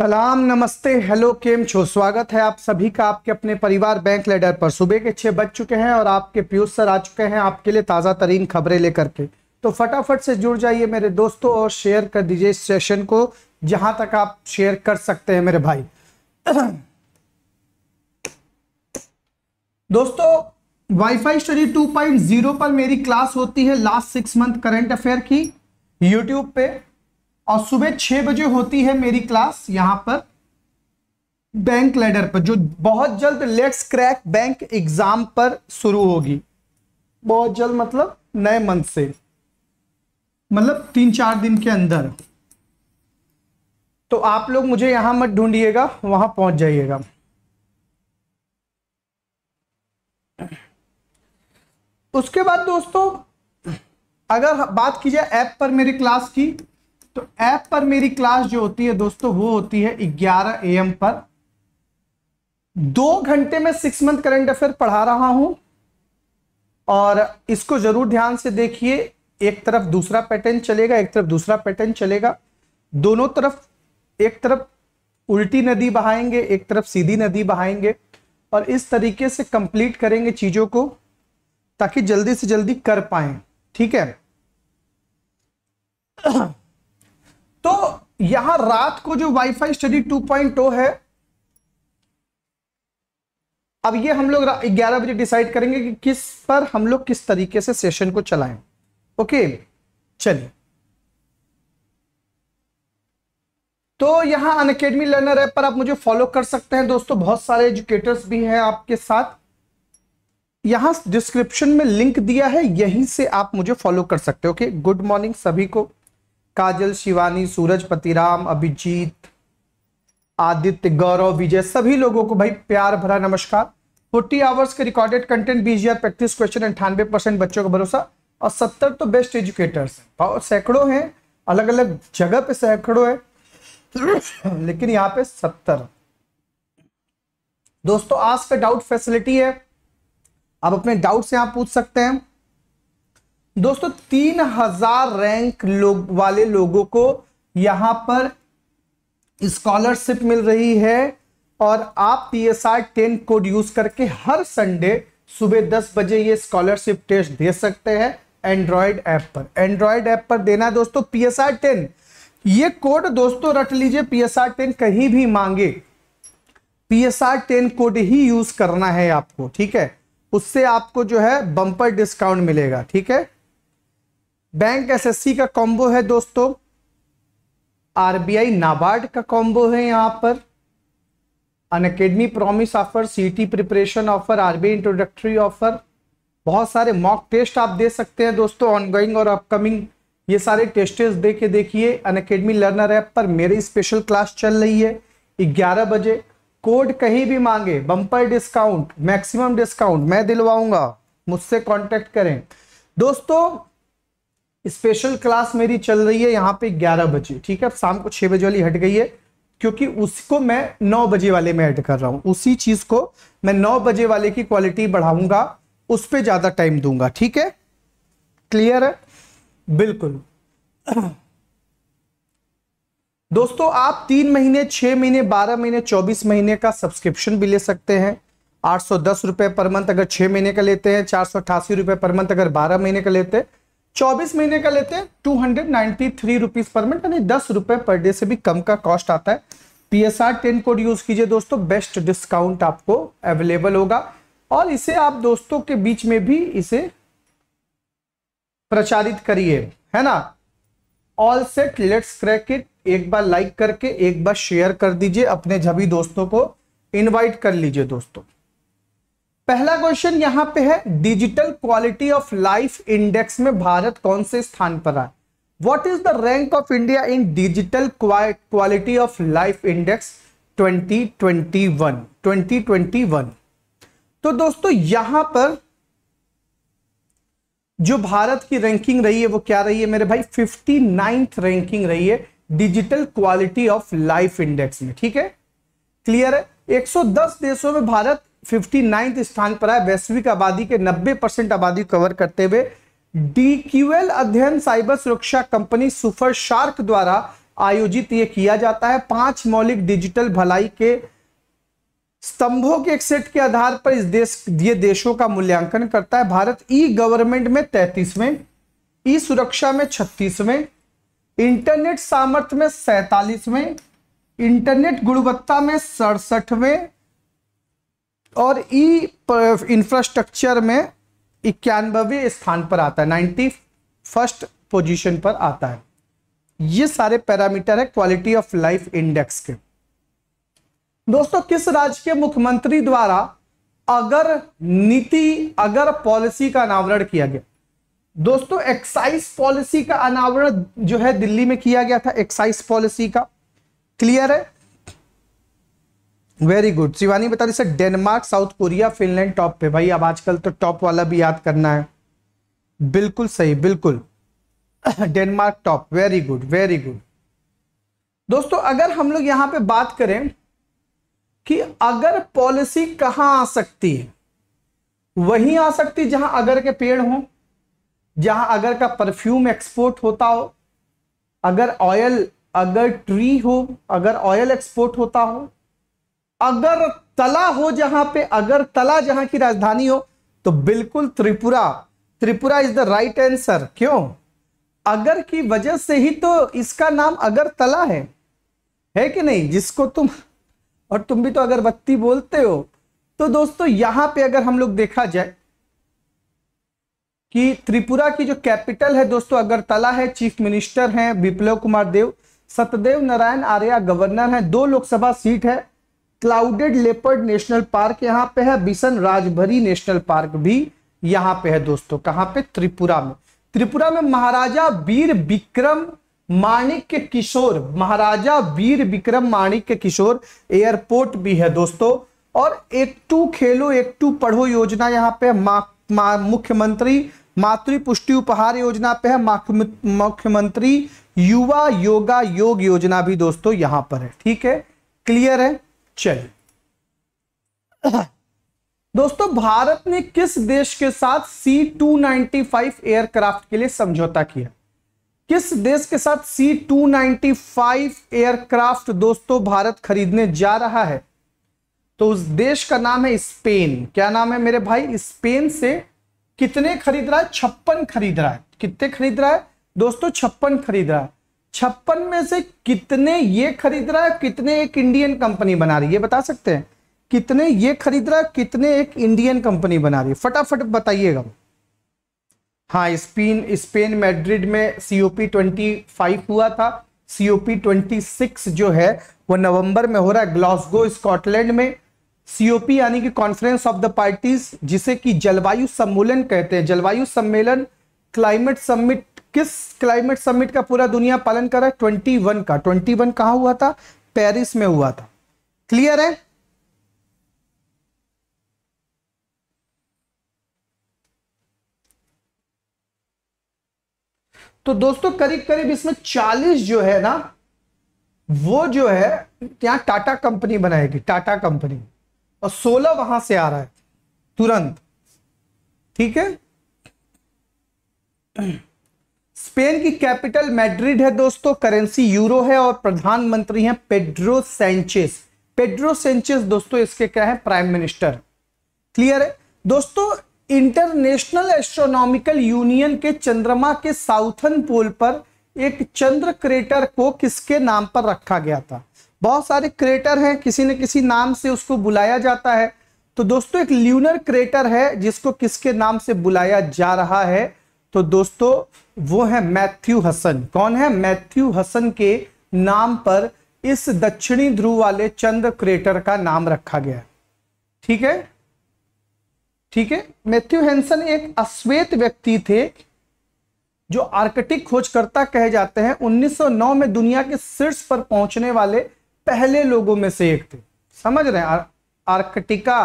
सलाम नमस्ते हेलो केम छो स्वागत है आप सभी का आपके अपने परिवार बैंक लेडर पर सुबह के छह बज चुके हैं और आपके पीयूष सर आ चुके हैं आपके लिए ताज़ा तरीन खबरें लेकर के तो फटाफट से जुड़ जाइए मेरे दोस्तों और शेयर कर दीजिए इस सेशन को जहां तक आप शेयर कर सकते हैं मेरे भाई दोस्तों वाईफाई स्टडी 2.0 पर मेरी क्लास होती है last six month current affair की यूट्यूब पे और सुबह छह बजे होती है मेरी क्लास यहां पर बैंक लेडर पर जो बहुत जल्द लेट्स क्रैक बैंक एग्जाम पर शुरू होगी बहुत जल्द मतलब नए मंथ से मतलब तीन चार दिन के अंदर तो आप लोग मुझे यहां मत ढूंढिएगा वहां पहुंच जाइएगा उसके बाद दोस्तों अगर बात की जाए ऐप पर मेरी क्लास की तो ऐप पर मेरी क्लास जो होती है दोस्तों वो होती है 11 एम पर दो घंटे में सिक्स मंथ करंट अफेयर पढ़ा रहा हूं और इसको जरूर ध्यान से देखिए एक तरफ दूसरा पैटर्न चलेगा एक तरफ दूसरा पैटर्न चलेगा दोनों तरफ एक तरफ उल्टी नदी बहाएंगे एक तरफ सीधी नदी बहाएंगे और इस तरीके से कंप्लीट करेंगे चीज़ों को ताकि जल्दी से जल्दी कर पाए ठीक है तो यहां रात को जो वाईफाई स्टडी 2.0 है अब ये हम लोग 11 बजे डिसाइड करेंगे कि किस पर हम लोग किस तरीके से सेशन को चलाएं ओके चलिए तो यहां अन अकेडमी लर्नर ऐप पर आप मुझे फॉलो कर सकते हैं दोस्तों बहुत सारे एजुकेटर्स भी हैं आपके साथ यहां डिस्क्रिप्शन में लिंक दिया है यहीं से आप मुझे फॉलो कर सकते हो ओके गुड मॉर्निंग सभी को काजल शिवानी सूरज पतिराम अभिजीत आदित्य गौरव विजय सभी लोगों को भाई प्यार भरा नमस्कार फोर्टी आवर्स के रिकॉर्डेड कंटेंट बीस हजार प्रैक्टिस क्वेश्चन अंठानवे परसेंट बच्चों का भरोसा और सत्तर तो बेस्ट एजुकेटर्स और सैकड़ों हैं अलग अलग जगह पे सैकड़ों है लेकिन यहाँ पे सत्तर दोस्तों आज पे डाउट फैसिलिटी है आप अपने डाउट्स यहाँ पूछ सकते हैं दोस्तों तीन हजार रैंक लोग वाले लोगों को यहां पर स्कॉलरशिप मिल रही है और आप P S R ten code use करके हर संडे सुबह दस बजे ये स्कॉलरशिप टेस्ट दे सकते हैं एंड्रॉयड ऐप पर एंड्रॉयड ऐप पर देना है दोस्तों पी एस आर टेन ये कोड दोस्तों रट लीजिए पी एस आर टेन कहीं भी मांगे P S R ten code ही यूज करना है आपको ठीक है उससे आपको जो है बंपर डिस्काउंट मिलेगा ठीक है बैंक एसएससी का कॉम्बो है दोस्तों आरबीआई नाबार्ड का कॉम्बो है यहां पर Unacademy promise offer CT preparation offer RBI introductory offer बहुत सारे मॉक टेस्ट आप दे सकते हैं दोस्तों ऑनगोइंग और अपकमिंग ये सारे टेस्टेस दे के देखिए अन अकेडमी लर्नर ऐप पर मेरी स्पेशल क्लास चल रही है ग्यारह बजे कोड कहीं भी मांगे बंपर डिस्काउंट मैक्सिमम डिस्काउंट मैं दिलवाऊंगा मुझसे कांटेक्ट करें दोस्तों स्पेशल क्लास मेरी चल रही है यहाँ पे ग्यारह बजे ठीक है शाम को छह बजे वाली हट गई है क्योंकि उसको मैं नौ बजे वाले में ऐड कर रहा हूँ उसी चीज़ को मैं नौ बजे वाले की क्वालिटी बढ़ाऊंगा उस पर ज़्यादा टाइम दूंगा ठीक है क्लियर है बिल्कुल दोस्तों आप तीन महीने छह महीने बारह महीने चौबीस महीने का सब्सक्रिप्शन भी ले सकते हैं आठ सौ दस रुपए पर मंथ अगर छह महीने का लेते हैं चार सौ अठासी रुपए पर मंथ अगर बारह महीने का लेते हैं 24 महीने का लेते हैं two hundred ninety three rupees per month यानी दस रुपए पर डे से भी कम का कॉस्ट आता है P S R ten code use कीजिए दोस्तों बेस्ट डिस्काउंट आपको अवेलेबल होगा और इसे आप दोस्तों के बीच में भी इसे प्रचारित करिए है ना all set let's crack it एक बार लाइक करके एक बार शेयर कर दीजिए अपने सभी दोस्तों को इनवाइट कर लीजिए दोस्तों पहला क्वेश्चन यहां पे है digital quality of life index में भारत कौन से स्थान पर आए what is the rank of India in digital quality of life index 2021 2021 तो दोस्तों यहां पर जो भारत की रैंकिंग रही है वो क्या रही है मेरे भाई फिफ्टी नाइन्थ रैंकिंग रही है digital quality of life index में ठीक है क्लियर है 110 देशों में भारत फिफ्टी स्थान पर है वैश्विक आबादी के 90 परसेंट आबादी कवर करते हुए डीक्यूएल अध्ययन साइबर सुरक्षा कंपनी सुपर शार्क द्वारा आयोजित यह किया जाता है पांच मौलिक डिजिटल भलाई के स्तंभों के एक सेट के आधार पर इस देश ये देशों का मूल्यांकन करता है भारत ई गवर्नमेंट में तैतीसवें ई सुरक्षा में छत्तीसवें इंटरनेट सामर्थ्य में सैतालीसवें इंटरनेट गुणवत्ता में सड़सठवें और ई इंफ्रास्ट्रक्चर में इक्यानबे स्थान पर आता है नाइन्टी फर्स्ट पोजिशन पर आता है ये सारे पैरामीटर है क्वालिटी ऑफ लाइफ इंडेक्स के दोस्तों किस राज्य के मुख्यमंत्री द्वारा अगर नीति अगर पॉलिसी का अनावरण किया गया दोस्तों एक्साइज पॉलिसी का अनावरण जो है दिल्ली में किया गया था एक्साइज पॉलिसी का क्लियर है वेरी गुड शिवानी बता रही sir Denmark South Korea Finland top पे भाई अब आजकल तो टॉप वाला भी याद करना है बिल्कुल सही बिल्कुल Denmark top very good very good दोस्तों अगर हम लोग यहां पे बात करें कि अगर पॉलिसी कहां आ सकती है वहीं आ सकती जहां अगर के पेड़ हों जहां अगर का परफ्यूम एक्सपोर्ट होता हो अगर ऑयल अगर ट्री हो अगर ऑयल एक्सपोर्ट होता हो अगर तला हो जहां पे अगर तला जहां की राजधानी हो तो बिल्कुल Tripura Tripura is the right answer क्यों अगर की वजह से ही तो इसका नाम अगरतला है है कि नहीं जिसको तुम और तुम भी तो अगर बत्ती बोलते हो तो दोस्तों यहां पे अगर हम लोग देखा जाए कि त्रिपुरा की जो कैपिटल है दोस्तों अगरतला है चीफ मिनिस्टर हैं विप्लव कुमार देव सत्यदेव नारायण आर्या गवर्नर हैं दो लोकसभा सीट है क्लाउडेड लेपर्ड नेशनल पार्क यहाँ पे है बिशन राजभरी नेशनल पार्क भी यहाँ पे है दोस्तों कहाँ पे त्रिपुरा में त्रिपुरा में महाराजा वीर विक्रम माणिक्य किशोर महाराजा वीर विक्रम माणिक्य किशोर एयरपोर्ट भी है दोस्तों और एक टू खेलो एक टू पढ़ो योजना यहाँ पे मा, मा, मुख्यमंत्री मातृ पुष्टि उपहार योजना पे है मुख्यमंत्री युवा योगा योग योजना भी दोस्तों यहां पर है ठीक है क्लियर है चलिए दोस्तों भारत ने किस देश के साथ C two ninety five aircraft के लिए समझौता किया किस देश के साथ C two ninety five aircraft दोस्तों भारत खरीदने जा रहा है तो उस देश का नाम है स्पेन क्या नाम है मेरे भाई स्पेन से कितने खरीद रहा है छप्पन खरीद रहा है कितने खरीद रहा है दोस्तों छप्पन खरीद रहा है छप्पन में से कितने ये खरीद रहा है कितने एक इंडियन कंपनी बना रही है बता सकते हैं कितने ये खरीद रहा है कितने एक इंडियन कंपनी बना रही है फटाफट बताइएगा हाँ स्पेन स्पेन मैड्रिड में सीओपी ट्वेंटी फाइव हुआ था सीओपी ट्वेंटी सिक्स जो है वो नवंबर में हो रहा है ग्लासगो स्कॉटलैंड में सीओपी यानी कि कॉन्फ्रेंस ऑफ द पार्टीज जिसे कि जलवायु सम्मेलन कहते हैं जलवायु सम्मेलन क्लाइमेट समिट किस क्लाइमेट समिट का पूरा दुनिया पालन कर रहा है ट्वेंटी वन का ट्वेंटी वन कहा हुआ था पेरिस में हुआ था क्लियर है तो दोस्तों करीब करीब इसमें चालीस जो है ना वो जो है यहां टाटा कंपनी बनाएगी टाटा कंपनी और सोलह वहां से आ रहा है तुरंत ठीक है स्पेन की कैपिटल मैड्रिड है दोस्तों करेंसी यूरो है और प्रधानमंत्री हैं पेड्रो सेंचेस पेड्रो सेंचेस दोस्तों इसके क्या है प्राइम मिनिस्टर क्लियर है दोस्तों इंटरनेशनल एस्ट्रोनॉमिकल यूनियन के चंद्रमा के साउथन पोल पर एक चंद्र क्रेटर को किसके नाम पर रखा गया था बहुत सारे क्रेटर हैं किसी न किसी नाम से उसको बुलाया जाता है तो दोस्तों एक ल्यूनर क्रेटर है जिसको किसके नाम से बुलाया जा रहा है तो दोस्तों वो है मैथ्यू हसन कौन है मैथ्यू हसन के नाम पर इस दक्षिणी ध्रुव वाले चंद्र क्रेटर का नाम रखा गया ठीक है ठीक है मैथ्यू हेंसन एक अश्वेत व्यक्ति थे जो आर्कटिक खोजकर्ता कहे जाते हैं 1909 में दुनिया के शीर्ष पर पहुंचने वाले पहले लोगों में से एक थे समझ रहे हैं आर, आर्कटिका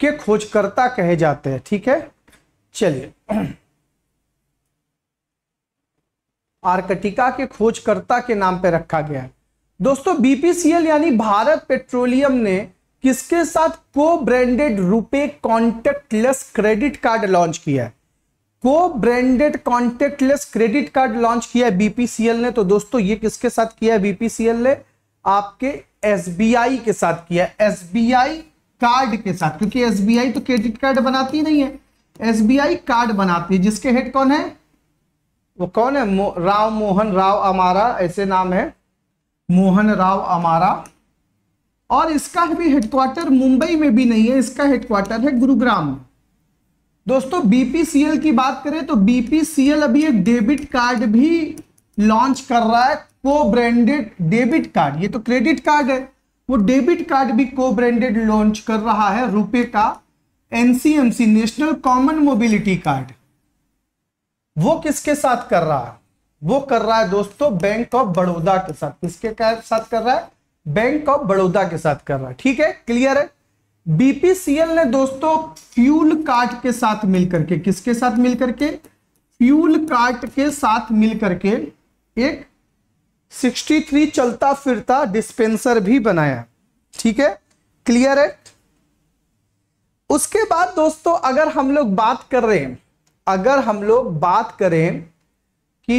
के खोजकर्ता कहे जाते हैं ठीक है चलिए आर्कटिका के खोजकर्ता के नाम पर रखा गया है दोस्तों बीपीसीएल यानी भारत पेट्रोलियम ने किसके साथ co branded contact contactless credit card launch किया है co branded contactless credit card launch किया है बीपीसीएल ने तो दोस्तों ये किसके साथ किया है बीपीसीएल ने आपके एसबीआई के साथ किया एसबीआई कार्ड के साथ क्योंकि एसबीआई तो क्रेडिट कार्ड बनाती नहीं है एसबीआई कार्ड बनाती है जिसके हेड कौन है वो कौन है मो, राव मोहन राव अमारा ऐसे नाम है मोहन राव अमारा और इसका भी हेडक्वार्टर मुंबई में भी नहीं है इसका हेडक्वार्टर है गुरुग्राम दोस्तों बीपीसीएल की बात करें तो बीपीसीएल अभी एक डेबिट कार्ड भी लॉन्च कर रहा है को ब्रांडेड डेबिट कार्ड ये तो क्रेडिट कार्ड है वो डेबिट कार्ड भी को ब्रांडेड लॉन्च कर रहा है रुपए का NCMC national common mobility card वो किसके साथ कर रहा है वो कर रहा है दोस्तों बैंक ऑफ बड़ौदा के साथ किसके साथ कर रहा है बैंक ऑफ बड़ौदा के साथ कर रहा है ठीक है क्लियर है बीपीसीएल ने दोस्तों फ्यूल कार्ट के साथ मिलकर के किसके साथ मिलकर के फ्यूल कार्ड के साथ मिलकर के एक 63 चलता फिरता डिस्पेंसर भी बनाया ठीक है क्लियर है उसके बाद दोस्तों अगर हम लोग बात कर रहे हैं अगर हम लोग बात करें कि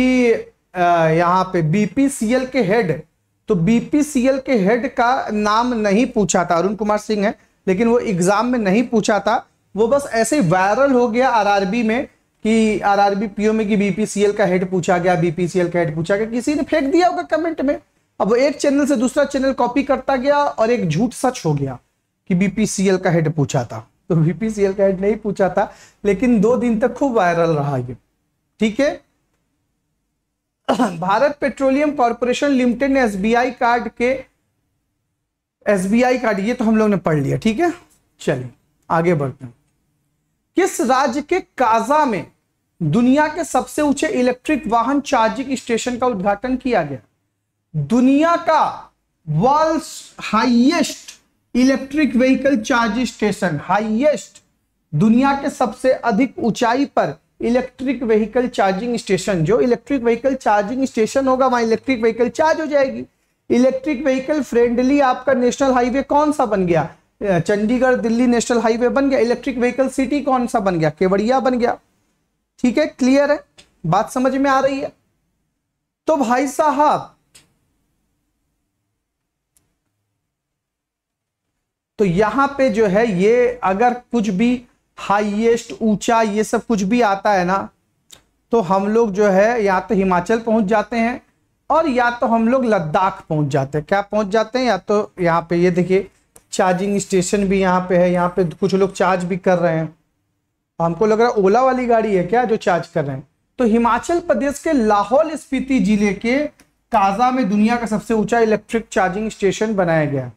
यहाँ पे बीपीसीएल के हेड तो बीपीसीएल के हेड का नाम नहीं पूछा था अरुण कुमार सिंह है लेकिन वो एग्जाम में नहीं पूछा था वो बस ऐसे वायरल हो गया आरआरबी में कि आरआरबी पीओ में कि बीपीसीएल का हेड पूछा गया बीपीसीएल का हेड पूछा गया किसी ने फेंक दिया होगा कमेंट में अब वो एक चैनल से दूसरा चैनल कॉपी करता गया और एक झूठ सच हो गया कि बीपीसीएल का हेड पूछा था तो बीपीसीएल का एड नहीं पूछा था लेकिन दो दिन तक खूब वायरल रहा ये ठीक है भारत पेट्रोलियम कॉरपोरेशन लिमिटेड ने एसबीआई कार्ड के एसबीआई कार्ड ये तो हम लोग ने पढ़ लिया ठीक है चलिए आगे बढ़ते हैं किस राज्य के काजा में दुनिया के सबसे ऊंचे इलेक्ट्रिक वाहन चार्जिंग स्टेशन का उद्घाटन किया गया दुनिया का world highest electric vehicle charging station highest दुनिया के सबसे अधिक ऊंचाई पर इलेक्ट्रिक व्हीकल चार्जिंग स्टेशन जो इलेक्ट्रिक व्हीकल चार्जिंग स्टेशन होगा वहां इलेक्ट्रिक व्हीकल चार्ज हो जाएगी इलेक्ट्रिक व्हीकल फ्रेंडली आपका नेशनल हाईवे कौन सा बन गया चंडीगढ़ दिल्ली नेशनल हाईवे बन गया इलेक्ट्रिक व्हीकल सिटी कौन सा बन गया केवड़िया बन गया ठीक है क्लियर है बात समझ में आ रही है तो भाई साहब तो यहां पे जो है ये अगर कुछ भी हाईएस्ट ऊंचा ये सब कुछ भी आता है ना तो हम लोग जो है या तो हिमाचल पहुंच जाते हैं और या तो हम लोग लद्दाख पहुंच जाते हैं क्या पहुंच जाते हैं या तो यहाँ पे ये देखिए चार्जिंग स्टेशन भी यहाँ पे है यहाँ पे कुछ लोग चार्ज भी कर रहे हैं हमको लग रहा है ओला वाली गाड़ी है क्या जो चार्ज कर रहे हैं तो हिमाचल प्रदेश के लाहौल स्पीति जिले के काजा में दुनिया का सबसे ऊंचा इलेक्ट्रिक चार्जिंग स्टेशन बनाया गया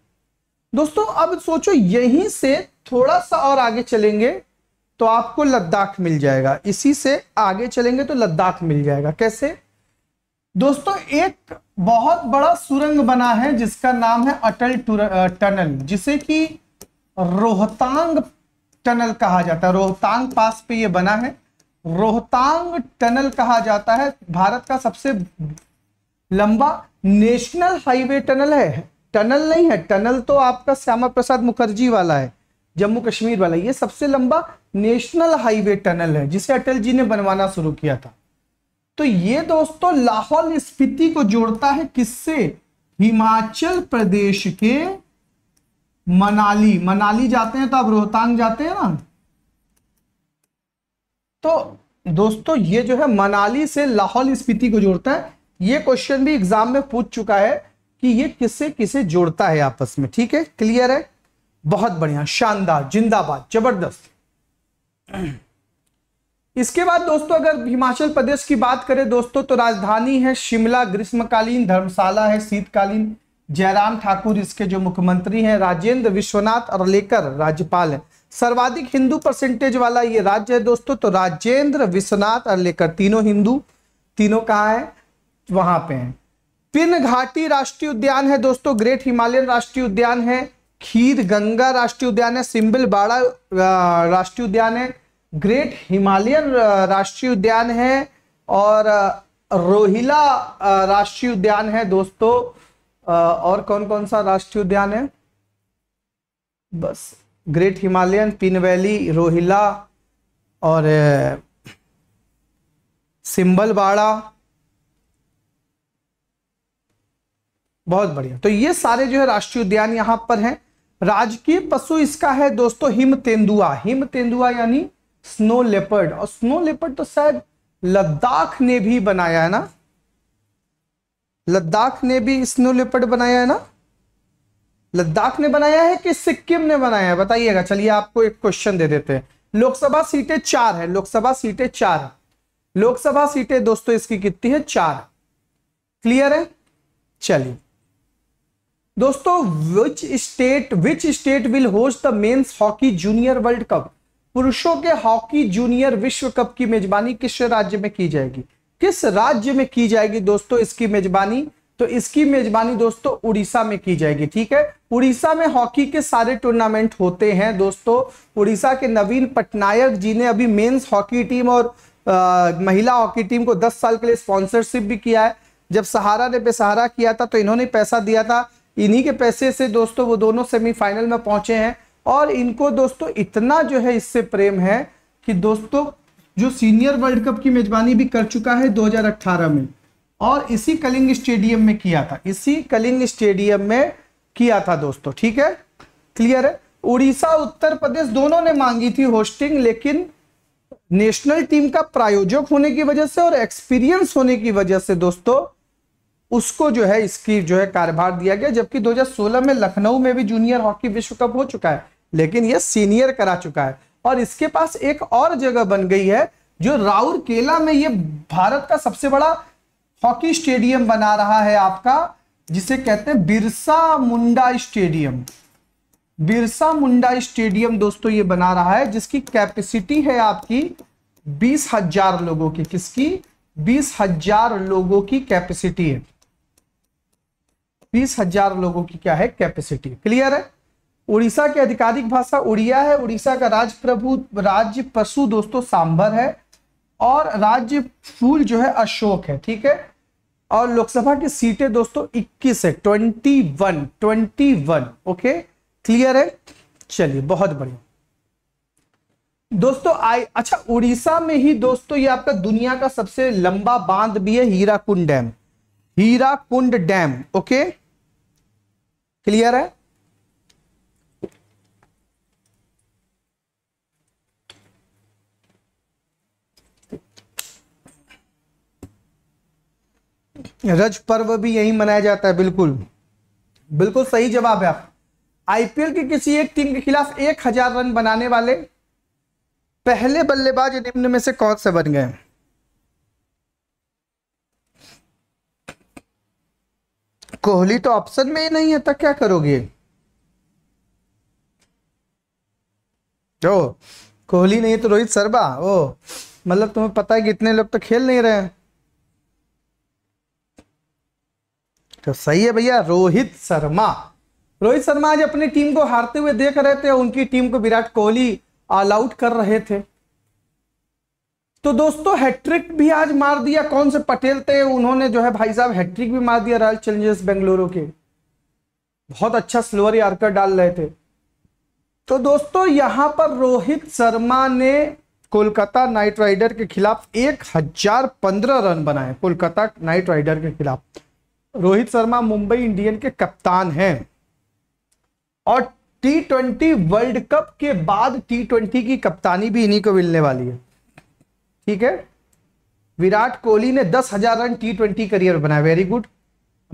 दोस्तों अब सोचो यहीं से थोड़ा सा और आगे चलेंगे तो आपको लद्दाख मिल जाएगा इसी से आगे चलेंगे तो लद्दाख मिल जाएगा कैसे दोस्तों एक बहुत बड़ा सुरंग बना है जिसका नाम है अटल टनल जिसे कि रोहतांग टनल कहा जाता है रोहतांग पास पे ये बना है रोहतांग टनल कहा जाता है भारत का सबसे लंबा नेशनल हाईवे टनल है टनल नहीं है टनल तो आपका श्यामा प्रसाद मुखर्जी वाला है जम्मू कश्मीर वाला ये सबसे लंबा नेशनल हाईवे टनल है जिसे अटल जी ने बनवाना शुरू किया था तो ये दोस्तों लाहौल स्पीति को जोड़ता है किससे हिमाचल प्रदेश के मनाली मनाली जाते हैं तो आप रोहतांग जाते हैं ना तो दोस्तों ये जो है मनाली से लाहौल स्पीति को जोड़ता है ये क्वेश्चन भी एग्जाम में पूछ चुका है कि ये किससे किसे जोड़ता है आपस में ठीक है क्लियर है बहुत बढ़िया शानदार जिंदाबाद जबरदस्त इसके बाद दोस्तों अगर हिमाचल प्रदेश की बात करें दोस्तों तो राजधानी है शिमला ग्रीष्मकालीन धर्मशाला है शीतकालीन जयराम ठाकुर इसके जो मुख्यमंत्री हैं राजेंद्र विश्वनाथ और लेकर राज्यपाल है सर्वाधिक हिंदू परसेंटेज वाला ये राज्य है दोस्तों तो राजेंद्र विश्वनाथ और लेकर तीनों हिंदू तीनों कहाँ है वहां पे हैं पिन घाटी राष्ट्रीय उद्यान है दोस्तों ग्रेट हिमालयन राष्ट्रीय उद्यान है खीर गंगा राष्ट्रीय उद्यान है सिंबल बाड़ा राष्ट्रीय उद्यान है ग्रेट हिमालयन राष्ट्रीय उद्यान है और रोहिला राष्ट्रीय उद्यान है दोस्तों और कौन कौन सा राष्ट्रीय उद्यान है बस great Himalayan Pin valley Rohila और सिंबल बाड़ा बहुत बढ़िया तो ये सारे जो है राष्ट्रीय उद्यान यहां पर हैं राजकीय पशु इसका है दोस्तों हिम तेंदुआ हिम तेंदुआ यानी स्नो लेपर्ड और स्नो लेपर्ड तो शायद लद्दाख ने भी बनाया है ना लद्दाख ने भी स्नो लेपर्ड बनाया है ना लद्दाख ने बनाया है कि सिक्किम ने बनाया है बताइएगा चलिए आपको एक क्वेश्चन दे देते हैं लोकसभा सीटें चार है लोकसभा सीटें चार लोकसभा सीटें दोस्तों इसकी कितनी है चार क्लियर है चलिए दोस्तों which state which state will host the men's hockey junior world cup पुरुषों के हॉकी जूनियर विश्व कप की मेजबानी किस राज्य में की जाएगी किस राज्य में की जाएगी दोस्तों इसकी मेजबानी तो इसकी मेजबानी दोस्तों उड़ीसा में की जाएगी ठीक है उड़ीसा में हॉकी के सारे टूर्नामेंट होते हैं दोस्तों उड़ीसा के नवीन पटनायक जी ने अभी मेन्स हॉकी टीम और आ, महिला हॉकी टीम को दस साल के लिए स्पॉन्सरशिप भी किया है जब सहारा ने बेसहारा किया था तो इन्होंने पैसा दिया था इन्हीं के पैसे से दोस्तों वो दोनों सेमीफाइनल में पहुंचे हैं और इनको दोस्तों इतना जो है इससे प्रेम है कि दोस्तों जो सीनियर वर्ल्ड कप की मेजबानी भी कर चुका है 2018 में और इसी कलिंग स्टेडियम में किया था इसी कलिंग स्टेडियम में किया था दोस्तों ठीक है क्लियर है उड़ीसा उत्तर प्रदेश दोनों ने मांगी थी होस्टिंग लेकिन नेशनल टीम का प्रायोजक होने की वजह से और एक्सपीरियंस होने की वजह से दोस्तों उसको जो है इसकी जो है कार्यभार दिया गया जबकि 2016 में लखनऊ में भी जूनियर हॉकी विश्व कप हो चुका है लेकिन यह सीनियर करा चुका है और इसके पास एक और जगह बन गई है जो राउरकेला में ये भारत का सबसे बड़ा हॉकी स्टेडियम बना रहा है आपका जिसे कहते हैं बिरसा मुंडा स्टेडियम बिरसा मुंडा स्टेडियम दोस्तों ये बना रहा है जिसकी कैपेसिटी है आपकी बीस हजार लोगों की किसकी बीस हजार लोगों की कैपेसिटी है बीस हजार लोगों की क्या है कैपेसिटी क्लियर है उड़ीसा की आधिकारिक भाषा उड़िया है उड़ीसा का राज प्रभु राज्य पशु दोस्तों सांभर है और राज्य फूल जो है अशोक है ठीक है और लोकसभा की सीटें दोस्तों 21 है 21 21 ओके क्लियर है चलिए बहुत बढ़िया दोस्तों आई अच्छा उड़ीसा में ही दोस्तों ये आपका दुनिया का सबसे लंबा बांध भी है Hirakud dam Hirakud dam okay clear है रज पर्व भी यही मनाया जाता है बिल्कुल बिल्कुल सही जवाब है आप आईपीएल की किसी एक टीम के खिलाफ एक हजार रन बनाने वाले पहले बल्लेबाज निम्न में से कौन से बन गए कोहली तो ऑप्शन में ही नहीं है तो क्या करोगे कोहली नहीं तो रोहित शर्मा ओ मतलब तुम्हें पता है कि इतने लोग तो खेल नहीं रहे तो सही है भैया रोहित शर्मा रोहित शर्मा आज अपनी टीम को हारते हुए देख रहे थे उनकी टीम को विराट कोहली ऑल आउट कर रहे थे तो दोस्तों हैट्रिक भी आज मार दिया कौन से पटेल थे उन्होंने जो है भाई साहब हैट्रिक भी मार दिया रॉयल चैलेंजर्स बेंगलुरु के बहुत अच्छा स्लोअर यारकर डाल रहे थे तो दोस्तों यहां पर रोहित शर्मा ने कोलकाता नाइट राइडर के खिलाफ एक हजार पंद्रह रन बनाए कोलकाता नाइट राइडर के खिलाफ रोहित शर्मा मुंबई इंडियन के कप्तान हैं और टी ट्वेंटी वर्ल्ड कप के बाद टी ट्वेंटी की कप्तानी भी इन्हीं को मिलने वाली है ठीक है विराट कोहली ने दस हजार रन टी ट्वेंटी करियर बनाया वेरी गुड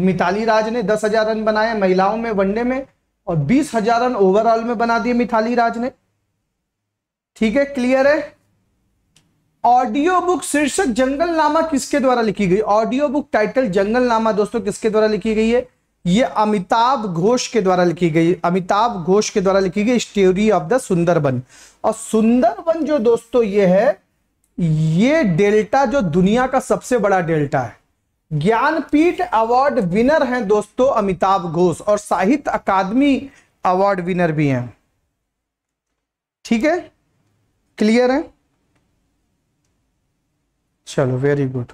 मिताली राज ने दस हजार रन बनाए महिलाओं में वनडे में और बीस हजार रन ओवरऑल में बना दिए मिताली राज ने ठीक है क्लियर है ऑडियो बुक शीर्षक जंगल नामा किसके द्वारा लिखी गई ऑडियो बुक टाइटल जंगल नामा दोस्तों किसके द्वारा लिखी गई है ये अमिताभ घोष के द्वारा लिखी गई अमिताभ घोष के द्वारा लिखी गई स्टोरी ऑफ द सुंदरबन और सुंदरबन जो दोस्तों ये है ये डेल्टा जो दुनिया का सबसे बड़ा डेल्टा है ज्ञानपीठ अवार्ड विनर हैं दोस्तों अमिताभ घोष और साहित्य अकादमी अवार्ड विनर भी हैं ठीक है क्लियर है चलो वेरी गुड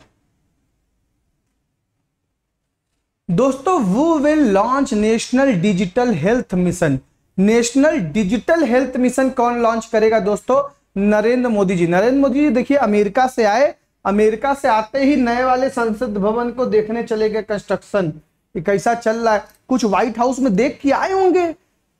दोस्तों वो will launch national digital health mission national digital health mission कौन लॉन्च करेगा दोस्तों नरेंद्र मोदी जी नरेंद्र मोदी जी देखिए अमेरिका से आए अमेरिका से आते ही नए वाले संसद भवन को देखने चले गए कंस्ट्रक्शन कैसा चल रहा है कुछ व्हाइट हाउस में देख के आए होंगे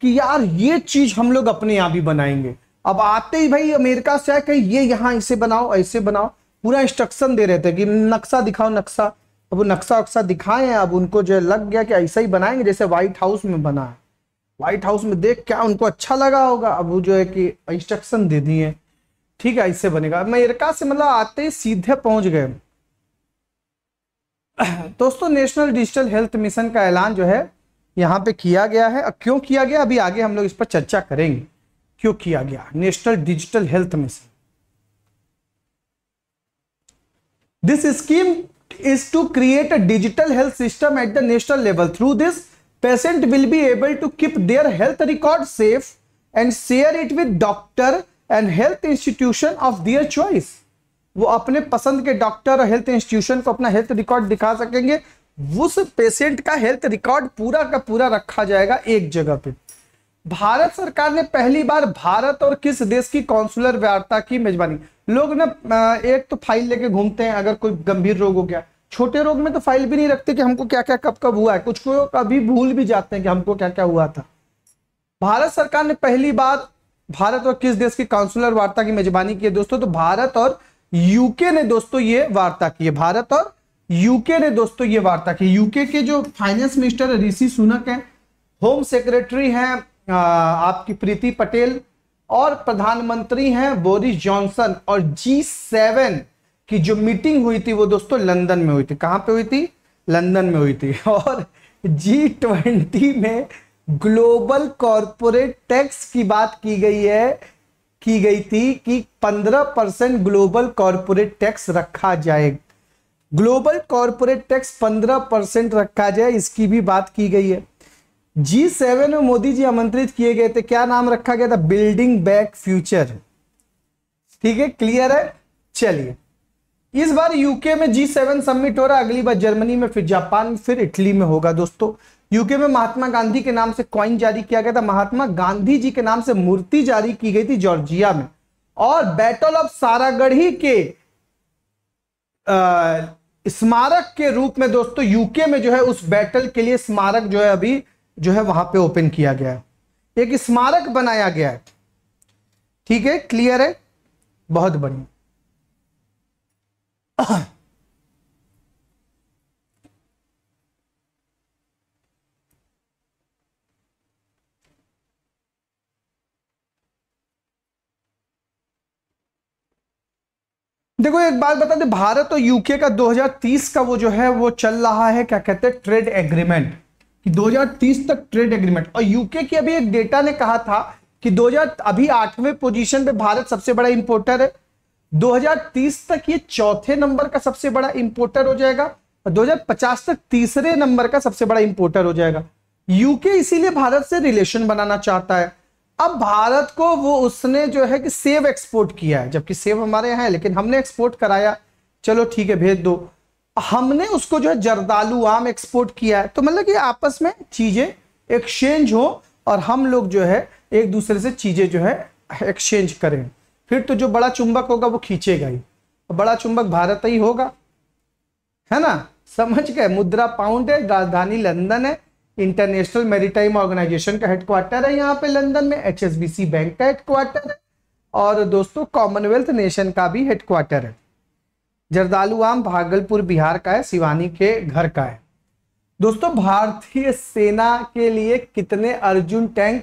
कि यार ये चीज हम लोग अपने यहां भी बनाएंगे अब आते ही भाई अमेरिका से आए कहीं ये यहाँ ऐसे बनाओ ऐसे बनाओ पूरा इंस्ट्रक्शन दे रहे थे कि नक्शा दिखाओ नक्शा अब वो नक्शा वक्शा दिखाए अब उनको जो लग गया कि ऐसा ही बनाएंगे जैसे व्हाइट हाउस में बना है व्हाइट हाउस में देख क्या उनको अच्छा लगा होगा अब वो जो है कि इंस्ट्रक्शन दे दिए ठीक है इससे बनेगा अमेरिका से मतलब आते सीधे पहुंच गए दोस्तों नेशनल डिजिटल हेल्थ मिशन का ऐलान जो है यहां पे किया गया है क्यों किया गया अभी आगे हम लोग इस पर चर्चा करेंगे क्यों किया गया national digital health mission this scheme is to create a digital health system at the national level through this patient will be able to keep their health record safe and share it with doctor and health institution of their choice वो अपने पसंद के doctor और health institution को अपना health record दिखा सकेंगे उस पेशेंट का हेल्थ रिकॉर्ड पूरा का पूरा रखा जाएगा एक जगह पे भारत सरकार ने पहली बार भारत और किस देश की कौंसुलर वार्ता की मेजबानी लोग ना एक तो फाइल लेके घूमते हैं अगर कोई गंभीर रोग हो गया छोटे रोग में तो फाइल भी नहीं रखते कि हमको क्या क्या कब कब हुआ है कुछ को अभी भूल भी जाते हैं कि हमको क्या क्या हुआ था भारत सरकार ने पहली बार भारत और किस देश की काउंसिलर वार्ता की मेजबानी की है दोस्तों तो भारत और यूके ने दोस्तों ये वार्ता की है भारत और यूके ने दोस्तों ये वार्ता की यूके के जो फाइनेंस मिनिस्टर ऋषि सुनक है होम सेक्रेटरी है आपकी प्रीति पटेल और प्रधानमंत्री हैं बोरिस जॉनसन और जी सेवन की जो मीटिंग हुई थी वो दोस्तों लंदन में हुई थी कहां पे हुई थी लंदन में हुई थी और जी ट्वेंटी में ग्लोबल कॉरपोरेट टैक्स की बात की गई है की गई थी कि 15 परसेंट ग्लोबल कॉरपोरेट टैक्स रखा जाए ग्लोबल कॉरपोरेट टैक्स 15 परसेंट रखा जाए इसकी भी बात की गई है जी सेवन में मोदी जी आमंत्रित किए गए थे क्या नाम रखा गया था बिल्डिंग बैक फ्यूचर ठीक है क्लियर है चलिए इस बार यूके में जी सेवन सबमिट हो रहा है अगली बार जर्मनी में फिर जापान फिर इटली में होगा दोस्तों यूके में महात्मा गांधी के नाम से कॉइन जारी किया गया था महात्मा गांधी जी के नाम से मूर्ति जारी की गई थी जॉर्जिया में और बैटल ऑफ सारागढ़ी के स्मारक के रूप में दोस्तों यूके में जो है उस बैटल के लिए स्मारक जो है अभी जो है वहां पे ओपन किया गया है एक स्मारक बनाया गया है ठीक है क्लियर है बहुत बढ़िया देखो एक बात बता दें भारत और यूके का 2030 का वो जो है वो चल रहा है क्या कहते हैं ट्रेड एग्रीमेंट कि 2030 तक ट्रेड एग्रीमेंट और यूके की अभी एक डेटा ने कहा था कि 2000 अभी आठवें पोजीशन पे भारत सबसे बड़ा इंपोर्टर है 2030 तक ये चौथे नंबर का सबसे बड़ा इंपोर्टर हो जाएगा और दो तक तीसरे नंबर का सबसे बड़ा इंपोर्टर हो जाएगा यूके इसीलिए भारत से रिलेशन बनाना चाहता है अब भारत को वो उसने जो है कि सेब एक्सपोर्ट किया है जबकि सेब हमारे यहां है लेकिन हमने एक्सपोर्ट कराया चलो ठीक है भेज दो हमने उसको जो है जर्दालू आम एक्सपोर्ट किया है तो मतलब कि आपस में चीजें एक्सचेंज हो और हम लोग जो है एक दूसरे से चीजें जो है एक्सचेंज करें फिर तो जो बड़ा चुंबक होगा वो खींचेगा ही बड़ा चुंबक भारत ही होगा है ना समझ गए मुद्रा पाउंड है राजधानी लंदन है इंटरनेशनल मेरीटाइम ऑर्गेनाइजेशन का हेडक्वार्टर है यहाँ पे लंदन में एच बैंक का हेडक्वार्टर है और दोस्तों कॉमनवेल्थ नेशन का भी हेडक्वार्टर है जरदालू आम भागलपुर बिहार का है शिवानी के घर का है दोस्तों भारतीय सेना के लिए कितने Arjun tank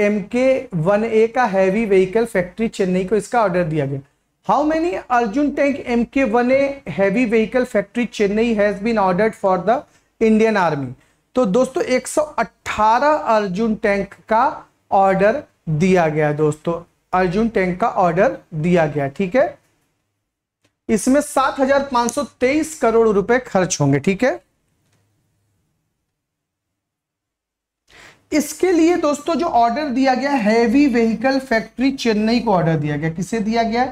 M K one A का हैवी व्हीकल फैक्ट्री चेन्नई को इसका ऑर्डर दिया गया how many Arjun tank M K one A heavy vehicle factory Chennai has been ordered for the Indian army तो दोस्तों 118 अर्जुन टैंक का ऑर्डर दिया गया दोस्तों अर्जुन टैंक का ऑर्डर दिया गया ठीक है इसमें 7,523 करोड़ रुपए खर्च होंगे ठीक है इसके लिए दोस्तों जो ऑर्डर दिया गया हैवी व्हीकल फैक्ट्री चेन्नई को ऑर्डर दिया गया किसे दिया गया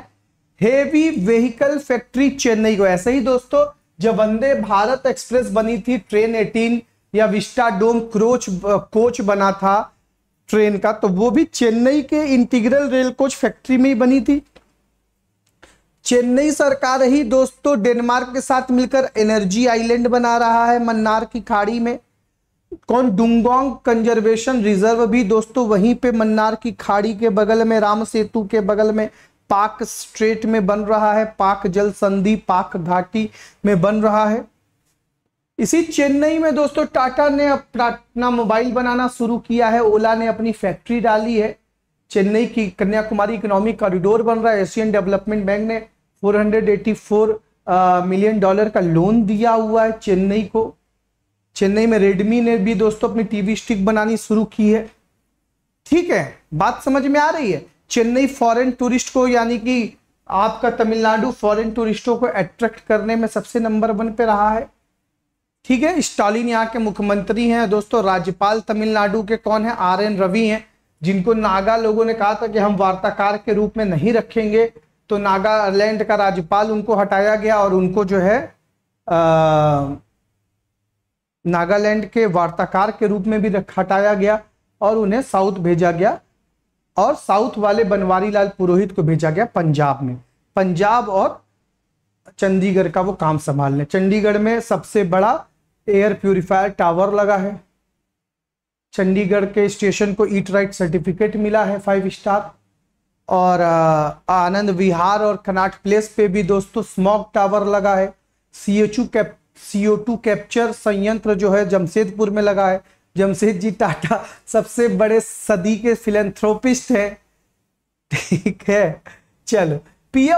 हैवी व्हीकल फैक्ट्री चेन्नई को ऐसे ही दोस्तों जब वंदे भारत एक्सप्रेस बनी थी ट्रेन या विस्टाडोम क्रोच कोच बना था ट्रेन का तो वो भी चेन्नई के इंटीग्रल रेल कोच फैक्ट्री में ही बनी थी चेन्नई सरकार ही दोस्तों डेनमार्क के साथ मिलकर एनर्जी आइलैंड बना रहा है मन्नार की खाड़ी में कौन डुंगोंग कंजर्वेशन रिजर्व भी दोस्तों वहीं पे मन्नार की खाड़ी के बगल में राम सेतु के बगल में पाक स्ट्रेट में बन रहा है पाक जल संधि पाक घाटी में बन रहा है इसी चेन्नई में दोस्तों टाटा ने अपना मोबाइल बनाना शुरू किया है ओला ने अपनी फैक्ट्री डाली है चेन्नई की कन्याकुमारी इकोनॉमिक कॉरिडोर बन रहा है एशियन डेवलपमेंट बैंक ने 484 मिलियन डॉलर का लोन दिया हुआ है चेन्नई को चेन्नई में रेडमी ने भी दोस्तों अपनी टीवी स्टिक बनानी शुरू की है ठीक है बात समझ में आ रही है चेन्नई फॉरेन टूरिस्ट को यानी कि आपका तमिलनाडु फॉरेन टूरिस्टों को अट्रैक्ट करने में सबसे नंबर वन पे रहा है ठीक है स्टालिन यहाँ के मुख्यमंत्री हैं दोस्तों राज्यपाल तमिलनाडु के कौन है आर एन रवि हैं जिनको नागा लोगों ने कहा था कि हम वार्ताकार के रूप में नहीं रखेंगे तो नागालैंड का राज्यपाल उनको हटाया गया और उनको जो है नागालैंड के वार्ताकार के रूप में भी हटाया गया और उन्हें साउथ भेजा गया और साउथ वाले बनवारी लाल पुरोहित को भेजा गया पंजाब में पंजाब और चंडीगढ़ का वो काम संभालने चंडीगढ़ में सबसे बड़ा एयर प्योरीफायर टावर लगा है चंडीगढ़ के स्टेशन को ईट राइट सर्टिफिकेट मिला है फाइव स्टार और आनंद विहार और कनाट प्लेस पे भी दोस्तों स्मॉक टावर लगा है C H cap C two capture संयंत्र जो है जमशेदपुर में लगा है जमशेद जी टाटा सबसे बड़े सदी के फिलेंथ्रोपिस्ट हैं ठीक है चलो पी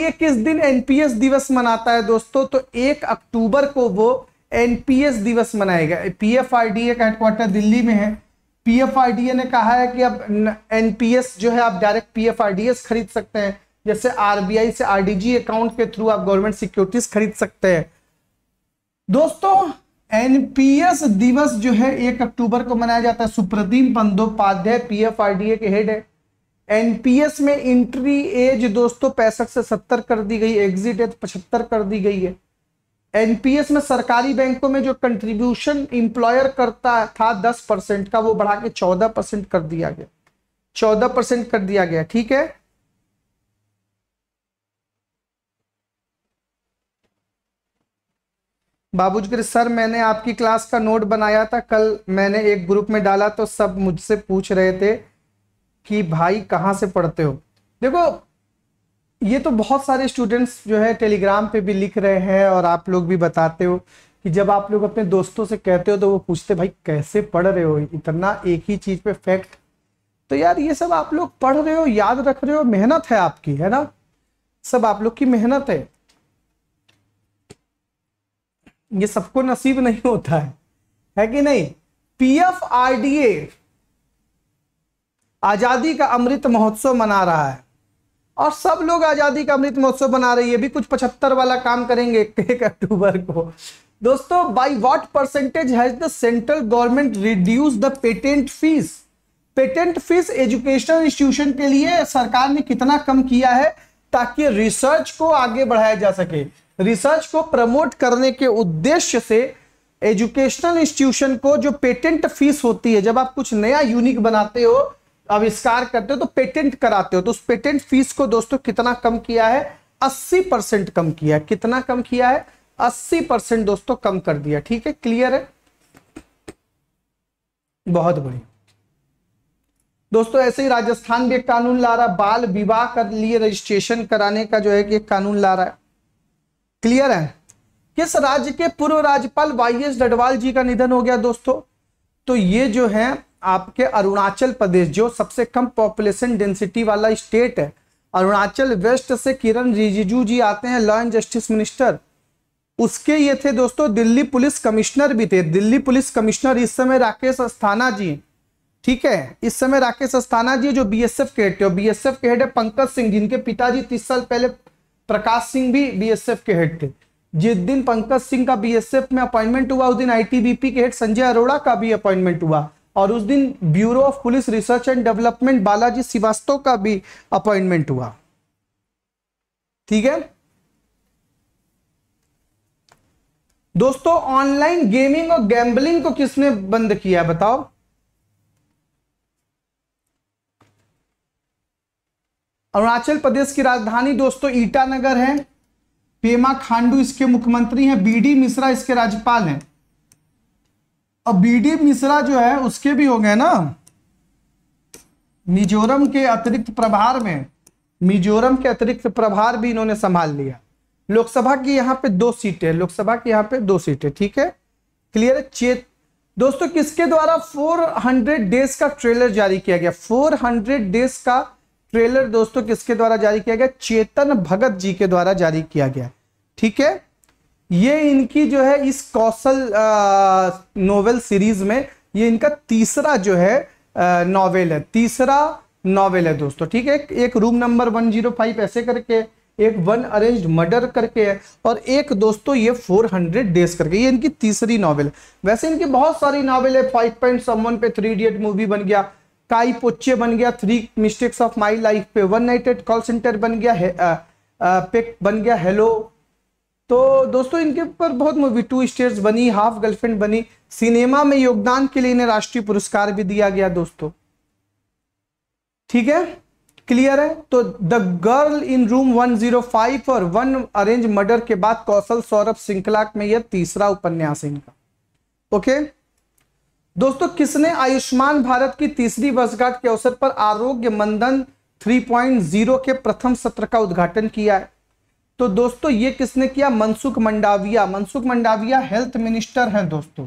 ए किस दिन एनपीएस दिवस मनाता है दोस्तों तो एक अक्टूबर को वो एनपीएस दिवस मनाया गया ए का हेडक्वार्टर दिल्ली में है पी एफ डी ए ने कहा है कि अब एनपीएस जो है आप direct P F D S खरीद सकते हैं जैसे आरबीआई से आरडीजी अकाउंट के थ्रू आप गवर्नमेंट सिक्योरिटीज खरीद सकते हैं दोस्तों एनपीएस दिवस जो है एक अक्टूबर को मनाया जाता है Supradip Bandopadhyay P F D A के हेड है एनपीएस में एंट्री एज दोस्तों पैंसठ से सत्तर कर दी गई एग्जिट एज पचहत्तर कर दी गई है एनपीएस में सरकारी बैंकों में जो कंट्रीब्यूशन इंप्लॉयर करता था दस परसेंट का वो बढ़ा के चौदह परसेंट कर दिया गया चौदह परसेंट कर दिया गया ठीक है बाबूजगर सर मैंने आपकी क्लास का नोट बनाया था कल मैंने एक ग्रुप में डाला तो सब मुझसे पूछ रहे थे कि भाई कहां से पढ़ते हो देखो ये तो बहुत सारे स्टूडेंट्स जो है टेलीग्राम पे भी लिख रहे हैं और आप लोग भी बताते हो कि जब आप लोग अपने दोस्तों से कहते हो तो वो पूछते भाई कैसे पढ़ रहे हो इतना एक ही चीज पे फैक्ट तो यार ये सब आप लोग पढ़ रहे हो याद रख रहे हो मेहनत है आपकी है ना सब आप लोग की मेहनत है ये सबको नसीब नहीं होता है है कि नहीं पी आजादी का अमृत महोत्सव मना रहा है और सब लोग आज़ादी का अमृत महोत्सव बना रही है भी कुछ पचहत्तर वाला काम करेंगे एक अक्टूबर को दोस्तों by what percentage has the central government reduce the patent fees patent fees educational institution के लिए सरकार ने कितना कम किया है ताकि रिसर्च को आगे बढ़ाया जा सके रिसर्च को प्रमोट करने के उद्देश्य से एजुकेशनल इंस्टीट्यूशन को जो पेटेंट फीस होती है जब आप कुछ नया यूनिक बनाते हो आविष्कार करते हो तो पेटेंट कराते हो तो उस पेटेंट फीस को दोस्तों कितना कम किया है 80 परसेंट कम किया है कितना कम किया है 80 परसेंट दोस्तों कम कर दिया ठीक है क्लियर है बहुत बढ़िया दोस्तों ऐसे ही राजस्थान भी एक कानून ला रहा है बाल विवाह कर लिए रजिस्ट्रेशन कराने का जो है कि कानून ला रहा है क्लियर है किस राज्य के पूर्व राज्यपाल वाई एस डडवाल जी का निधन हो गया दोस्तों तो ये जो है आपके अरुणाचल प्रदेश जो सबसे कम पॉपुलेशन डेंसिटी वाला स्टेट है अरुणाचल वेस्ट से किरण रिजिजू जी आते हैं लॉ एंड जस्टिस मिनिस्टर उसके ये थे दोस्तों दिल्ली पुलिस कमिश्नर भी थे दिल्ली पुलिस कमिश्नर इस समय राकेश अस्थाना जी ठीक है इस समय राकेश अस्थाना जी जो बीएसएफ के हेड थे बीएसएफ के हेड है पंकज सिंह जिनके पिताजी तीस साल पहले प्रकाश सिंह भी बीएसएफ के हेड थे जिस दिन पंकज सिंह का बीएसएफ में अपॉइंटमेंट हुआ उस दिन आईटीबीपी के हेड संजय अरोड़ा का भी अपॉइंटमेंट हुआ और उस दिन bureau of police research and development Balaji Srivastava का भी अपॉइंटमेंट हुआ ठीक है दोस्तों ऑनलाइन गेमिंग और गैम्बलिंग को किसने बंद किया बताओ अरुणाचल प्रदेश की राजधानी दोस्तों ईटानगर है पेमा खांडू इसके मुख्यमंत्री हैं बीडी मिश्रा इसके राज्यपाल हैं अब बीडी मिश्रा जो है उसके भी हो गए ना मिजोरम के अतिरिक्त प्रभार में मिजोरम के अतिरिक्त प्रभार भी इन्होंने संभाल लिया लोकसभा की यहां पे दो सीटें लोकसभा की यहां पे दो सीटें ठीक है क्लियर है चेत दोस्तों किसके द्वारा 400 डेज का ट्रेलर जारी किया गया 400 डेज का ट्रेलर दोस्तों किसके द्वारा जारी किया गया चेतन भगत जी के द्वारा जारी किया गया ठीक है ये इनकी जो है इस कौशल नोवेल सीरीज में ये इनका तीसरा जो है नॉवेल है तीसरा नॉवेल है दोस्तों ठीक है एक room number one zero five ऐसे करके एक वन अरेंज्ड मर्डर करके है और एक दोस्तों ये फोर हंड्रेड डेज करके ये इनकी तीसरी नॉवेल वैसे इनकी बहुत सारी नॉवेल है फाइव पॉइंट समवन पे थ्री इडियट मूवी बन गया काई पोचे बन गया three mistakes of my life पे वन नाइटेड कॉल सेंटर बन गया है, आ, आ, पे बन गया हेलो तो दोस्तों इनके ऊपर बहुत मूवी टू स्टेट्स बनी हाफ गर्लफ्रेंड बनी सिनेमा में योगदान के लिए इन्हें राष्ट्रीय पुरस्कार भी दिया गया दोस्तों ठीक है क्लियर है तो द गर्ल इन रूम 105 और वन अरेंज मर्डर के बाद कौशल सौरभ श्रृंखला में यह तीसरा उपन्यास इनका ओके दोस्तों किसने आयुष्मान भारत की तीसरी वर्षगांठ के अवसर पर आरोग्य मंदन 3.0 के प्रथम सत्र का उद्घाटन किया है तो दोस्तों ये किसने किया मनसुख मंडाविया मनसुख मंडाविया हेल्थ मिनिस्टर हैं दोस्तों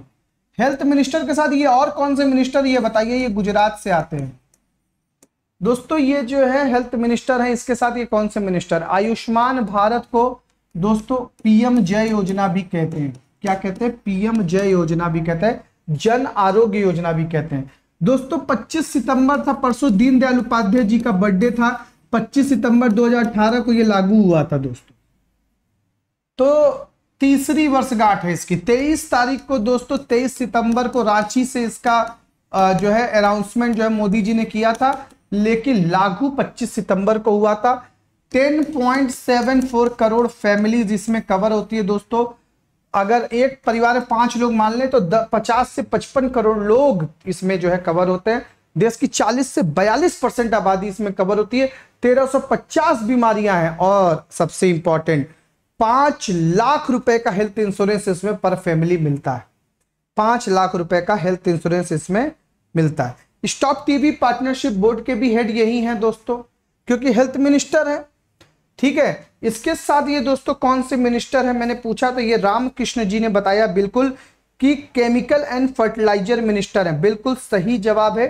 हेल्थ मिनिस्टर के साथ ये और कौन से मिनिस्टर ये बताइए ये गुजरात से आते हैं दोस्तों ये जो है हेल्थ मिनिस्टर हैं इसके साथ ये कौन से मिनिस्टर आयुष्मान भारत को दोस्तों पीएम जय योजना भी कहते हैं क्या कहते हैं पीएम जय योजना भी कहते हैं जन आरोग्य योजना भी कहते हैं दोस्तों 25 सितंबर था परसों दीनदयाल उपाध्याय जी का बर्थडे था 25 सितंबर 2018 को ये लागू हुआ था दोस्तों तो तीसरी वर्षगांठ है इसकी तेईस तारीख को दोस्तों तेईस सितंबर को रांची से इसका जो है अनाउंसमेंट जो है मोदी जी ने किया था लेकिन लागू 25 सितंबर को हुआ था 10.74 करोड़ फैमिलीज इसमें कवर होती है दोस्तों अगर एक परिवार में पांच लोग मान लें तो पचास से पचपन करोड़ लोग इसमें जो है कवर होते हैं देश की 40 से 42 परसेंट आबादी इसमें कवर होती है 1350 बीमारियां हैं और सबसे इंपॉर्टेंट पांच लाख रुपए का हेल्थ इंश्योरेंस इसमें पर फैमिली मिलता है पांच लाख रुपए का हेल्थ इंश्योरेंस इसमें मिलता है स्टॉप टीवी पार्टनरशिप बोर्ड के भी हेड यही हैं दोस्तों क्योंकि हेल्थ मिनिस्टर है ठीक है इसके साथ ये दोस्तों कौन से मिनिस्टर है मैंने पूछा तो ये रामकृष्ण जी ने बताया बिल्कुल कि केमिकल एंड फर्टिलाइजर मिनिस्टर है बिल्कुल सही जवाब है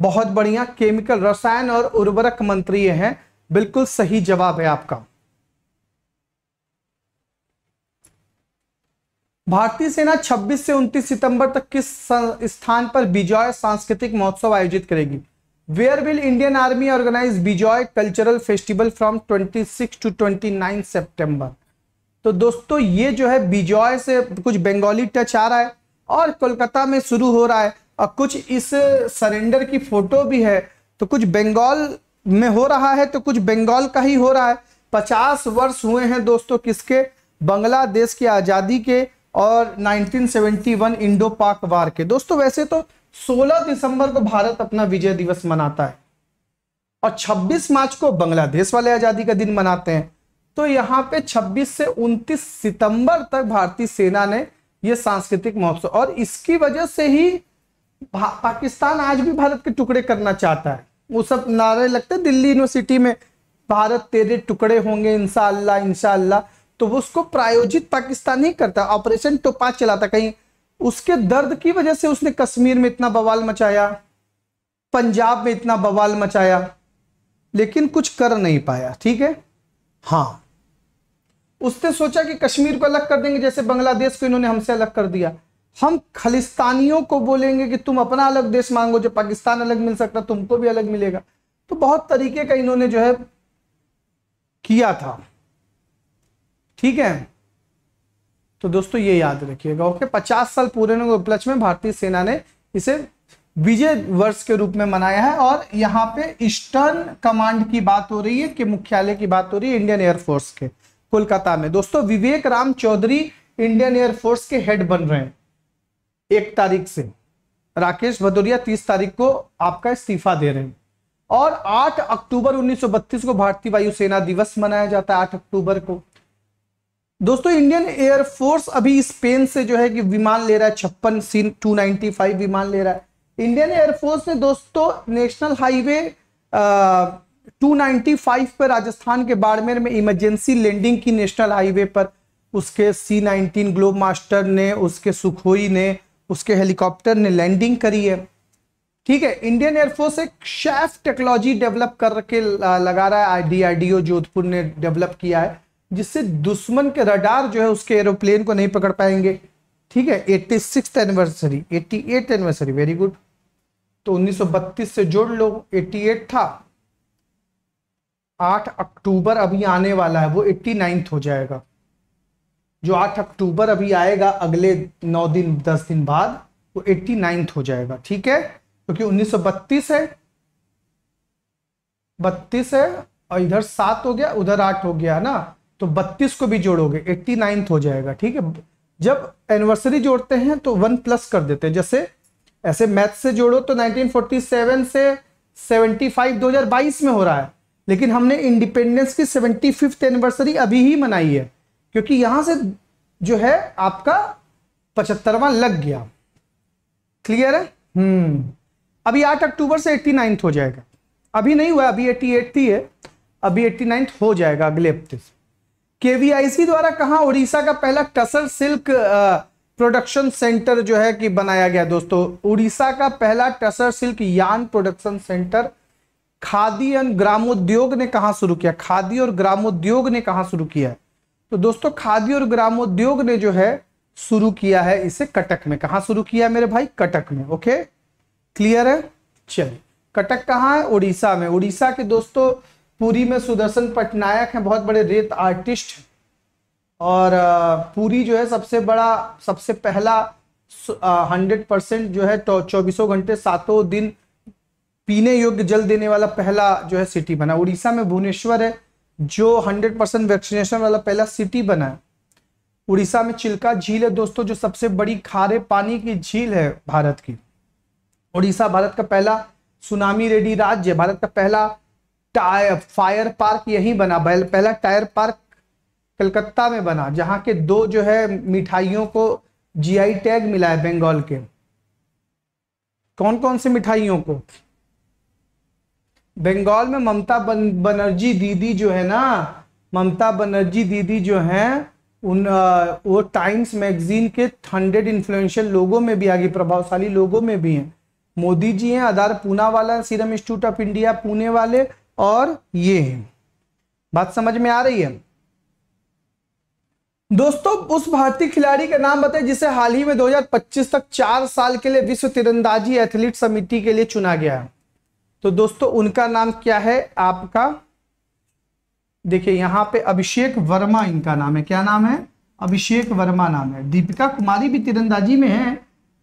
बहुत बढ़िया केमिकल रसायन और उर्वरक मंत्री हैं बिल्कुल सही जवाब है आपका भारतीय सेना 26 से 29 सितंबर तक किस स्थान पर बिजॉय सांस्कृतिक महोत्सव आयोजित करेगी where will Indian army organise Bijoy cultural festival from 26 to 29 सितंबर तो दोस्तों ये जो है बिजॉय से कुछ बंगाली टच आ रहा है और कोलकाता में शुरू हो रहा है और कुछ इस सरेंडर की फोटो भी है तो कुछ बंगाल में हो रहा है तो कुछ बंगाल का ही हो रहा है पचास वर्ष हुए हैं दोस्तों किसके बांग्लादेश की आज़ादी के और 1971 इंडो पाक वार के दोस्तों वैसे तो 16 दिसंबर को भारत अपना विजय दिवस मनाता है और 26 मार्च को बांग्लादेश वाले आजादी का दिन मनाते हैं तो यहाँ पे 26 से 29 सितंबर तक भारतीय सेना ने यह सांस्कृतिक महोत्सव और इसकी वजह से ही पाकिस्तान आज भी भारत के टुकड़े करना चाहता है वो सब नारे लगते दिल्ली यूनिवर्सिटी में भारत तेरे टुकड़े होंगे इंशाला इंशाला तो वो उसको प्रायोजित पाकिस्तान ही करता ऑपरेशन टोपा चलाता कहीं उसके दर्द की वजह से उसने कश्मीर में इतना बवाल मचाया पंजाब में इतना बवाल मचाया लेकिन कुछ कर नहीं पाया ठीक है हाँ उसने सोचा कि कश्मीर को अलग कर देंगे जैसे बांग्लादेश को इन्होंने हमसे अलग कर दिया हम खालिस्तानियों को बोलेंगे कि तुम अपना अलग देश मांगो जो पाकिस्तान अलग मिल सकता तुमको भी अलग मिलेगा तो बहुत तरीके का इन्होंने जो है किया था ठीक है तो दोस्तों ये याद रखिएगा ओके पचास साल पूरे होने उपलक्ष्य में भारतीय सेना ने इसे विजय वर्ष के रूप में मनाया है और यहाँ पे ईस्टर्न कमांड की बात हो रही है कि मुख्यालय की बात हो रही है इंडियन एयरफोर्स के कोलकाता में दोस्तों विवेक राम चौधरी इंडियन एयरफोर्स के हेड बन रहे हैं एक तारीख से राकेश भदौरिया तीस तारीख को आपका इस्तीफा दे रहे हैं और आठ अक्टूबर उन्नीस को भारतीय वायुसेना दिवस मनाया जाता है आठ अक्टूबर को दोस्तों इंडियन एयरफोर्स अभी स्पेन से जो है कि विमान ले रहा है छप्पन सीन टू विमान ले रहा है इंडियन एयरफोर्स ने दोस्तों नेशनल हाईवे टू फाइव पर राजस्थान के बाड़मेर में इमरजेंसी लैंडिंग की नेशनल हाईवे पर उसके सी नाइनटीन ग्लोब मास्टर ने उसके सुखोई ने उसके हेलीकॉप्टर ने लैंडिंग करी है ठीक है इंडियन एयरफोर्स एक शेफ टेक्नोलॉजी डेवलप करके लगा रहा है आई जोधपुर ने डेवलप किया है जिससे दुश्मन के रडार जो है उसके एरोप्लेन को नहीं पकड़ पाएंगे ठीक है eighty six anniversary eighty eight anniversary very good तो 1932 से जोड़ लो 88 था 8 अक्टूबर अभी आने वाला है वो एट्टी नाइन्थ हो जाएगा जो 8 अक्टूबर अभी आएगा अगले 9 दिन 10 दिन बाद वो एट्टी नाइन्थ हो जाएगा ठीक है क्योंकि उन्नीस सौ बत्तीस है बत्तीस है और इधर सात हो गया उधर आठ हो गया ना तो 32 को भी जोड़ोगे एट्टी नाइन्थ हो जाएगा ठीक है जब एनिवर्सरी जोड़ते हैं तो वन प्लस कर देते हैं जैसे ऐसे मैथ से जोड़ो तो 1947 से 75 2022 में हो रहा है लेकिन हमने इंडिपेंडेंस की सेवेंटी फिफ्थ एनिवर्सरी अभी ही मनाई है क्योंकि यहां से जो है आपका पचहत्तरवा लग गया क्लियर है हम्म अभी आठ अक्टूबर से एट्टी नाइन्थ हो जाएगा अभी नहीं हुआ अभी एट्टी एट ही है अभी एट्टी नाइन्थ हो जाएगा अगले हफ्ते से केवीआईसी द्वारा कहा उड़ीसा का पहला टसर सिल्क प्रोडक्शन सेंटर जो है कि बनाया गया दोस्तों उड़ीसा का पहला tussar silk yarn production centre Khadi and Gramodyog ने कहा शुरू किया खादी और ग्रामोद्योग ने कहा शुरू किया तो दोस्तों खादी और ग्रामोद्योग ने जो है शुरू किया है इसे कटक में कहा शुरू किया है मेरे भाई कटक में ओके क्लियर है चलिए कटक कहाँ है उड़ीसा में उड़ीसा के दोस्तों पूरी में सुदर्शन पटनायक हैं बहुत बड़े रेत आर्टिस्ट हैं और पूरी जो है सबसे बड़ा सबसे पहला हंड्रेड परसेंट जो है तो चौबीसों घंटे सातों दिन पीने योग्य जल देने वाला पहला जो है सिटी बना उड़ीसा में भुवनेश्वर है जो हंड्रेड परसेंट वैक्सीनेशन वाला पहला सिटी बना है उड़ीसा में चिल्का झील है दोस्तों जो सबसे बड़ी खारे पानी की झील है भारत की उड़ीसा भारत का पहला सुनामी रेडी राज्य भारत का पहला टायर फायर पार्क यही बना पहला टायर पार्क कलकत्ता में बना जहां के दो जो है मिठाइयों को जीआई टैग मिला है बंगाल के कौन कौन से मिठाइयों को बंगाल में ममता बनर्जी दीदी जो है ना ममता बनर्जी दीदी जो है उन वो टाइम्स मैगजीन के हंड्रेड इन्फ्लुएंशियल लोगों में भी आगे प्रभावशाली लोगों में भी हैं मोदी जी हैं Adar Poonawalla Serum Institute of India Pune वाले और ये बात समझ में आ रही है दोस्तों उस भारतीय खिलाड़ी का नाम बताएं जिसे हाल ही में 2025 तक चार साल के लिए विश्व तीरंदाजी एथलीट समिति के लिए चुना गया है तो दोस्तों उनका नाम क्या है आपका देखिए यहां पे अभिषेक वर्मा इनका नाम है क्या नाम है अभिषेक वर्मा नाम है दीपिका कुमारी भी तीरंदाजी में है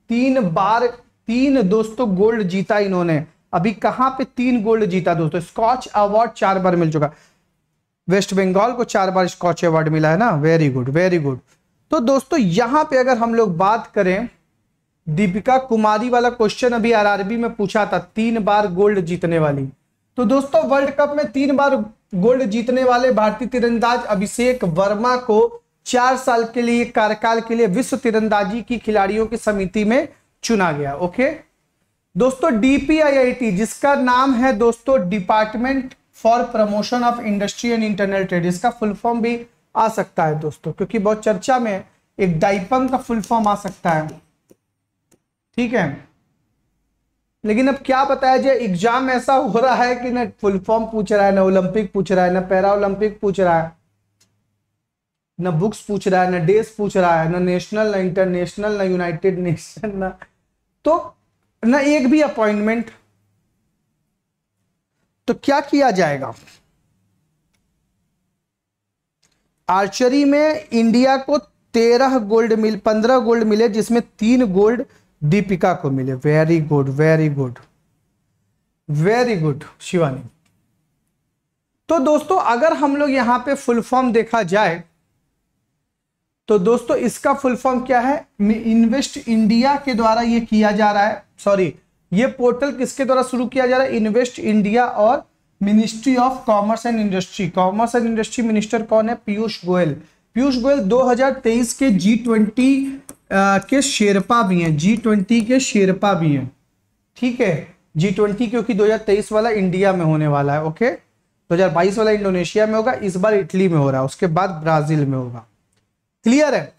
तीन बार तीन दोस्तों गोल्ड जीता इन्होंने अभी कहां पे तीन गोल्ड जीता दोस्तों स्कॉच अवार्ड चार बार मिल चुका वेस्ट बंगाल को चार बार स्कॉच अवार्ड मिला है ना वेरी गुड वेरी गुड तो दोस्तों यहां पे अगर हम लोग बात करें दीपिका कुमारी वाला क्वेश्चन अभी आरआरबी में पूछा था तीन बार गोल्ड जीतने वाली तो दोस्तों वर्ल्ड कप में तीन बार गोल्ड जीतने वाले भारतीय तीरंदाज अभिषेक वर्मा को चार साल के लिए कार्यकाल के लिए विश्व तीरंदाजी की खिलाड़ियों की समिति में चुना गया ओके दोस्तों डीपीआईआईटी जिसका नाम है दोस्तों department for promotion of industry and internal trade इसका फुल फॉर्म भी आ सकता है दोस्तों क्योंकि बहुत चर्चा में एक डाइपम का फुल फॉर्म आ सकता है ठीक है लेकिन अब क्या बताया जाए एग्जाम ऐसा हो रहा है कि ना फुल फॉर्म पूछ रहा है ना ओलंपिक पूछ रहा है ना पैरा ओलंपिक पूछ रहा है ना बुक्स पूछ रहा है ना डेस पूछ रहा है ना नेशनल ना इंटरनेशनल ना यूनाइटेड नेशन ना तो ना एक भी अपॉइंटमेंट तो क्या किया जाएगा आर्चरी में इंडिया को तेरह गोल्ड मिल पंद्रह गोल्ड मिले जिसमें तीन गोल्ड दीपिका को मिले very good very good very good Shivani तो दोस्तों अगर हम लोग यहां पे फुल फॉर्म देखा जाए तो दोस्तों इसका फुल फॉर्म क्या है इन्वेस्ट इंडिया के द्वारा ये किया जा रहा है सॉरी ये पोर्टल किसके द्वारा शुरू किया जा रहा है इन्वेस्ट इंडिया और ministry of commerce and industry commerce and industry minister कौन है पीयूष गोयल पीयूष गोयल 2023 के जी ट्वेंटी के शेरपा भी हैं जी ट्वेंटी के शेरपा भी हैं ठीक है जी ट्वेंटी क्योंकि 2023 वाला इंडिया में होने वाला है ओके 2022 वाला इंडोनेशिया में होगा इस बार इटली में हो रहा है उसके बाद ब्राजील में होगा क्लियर है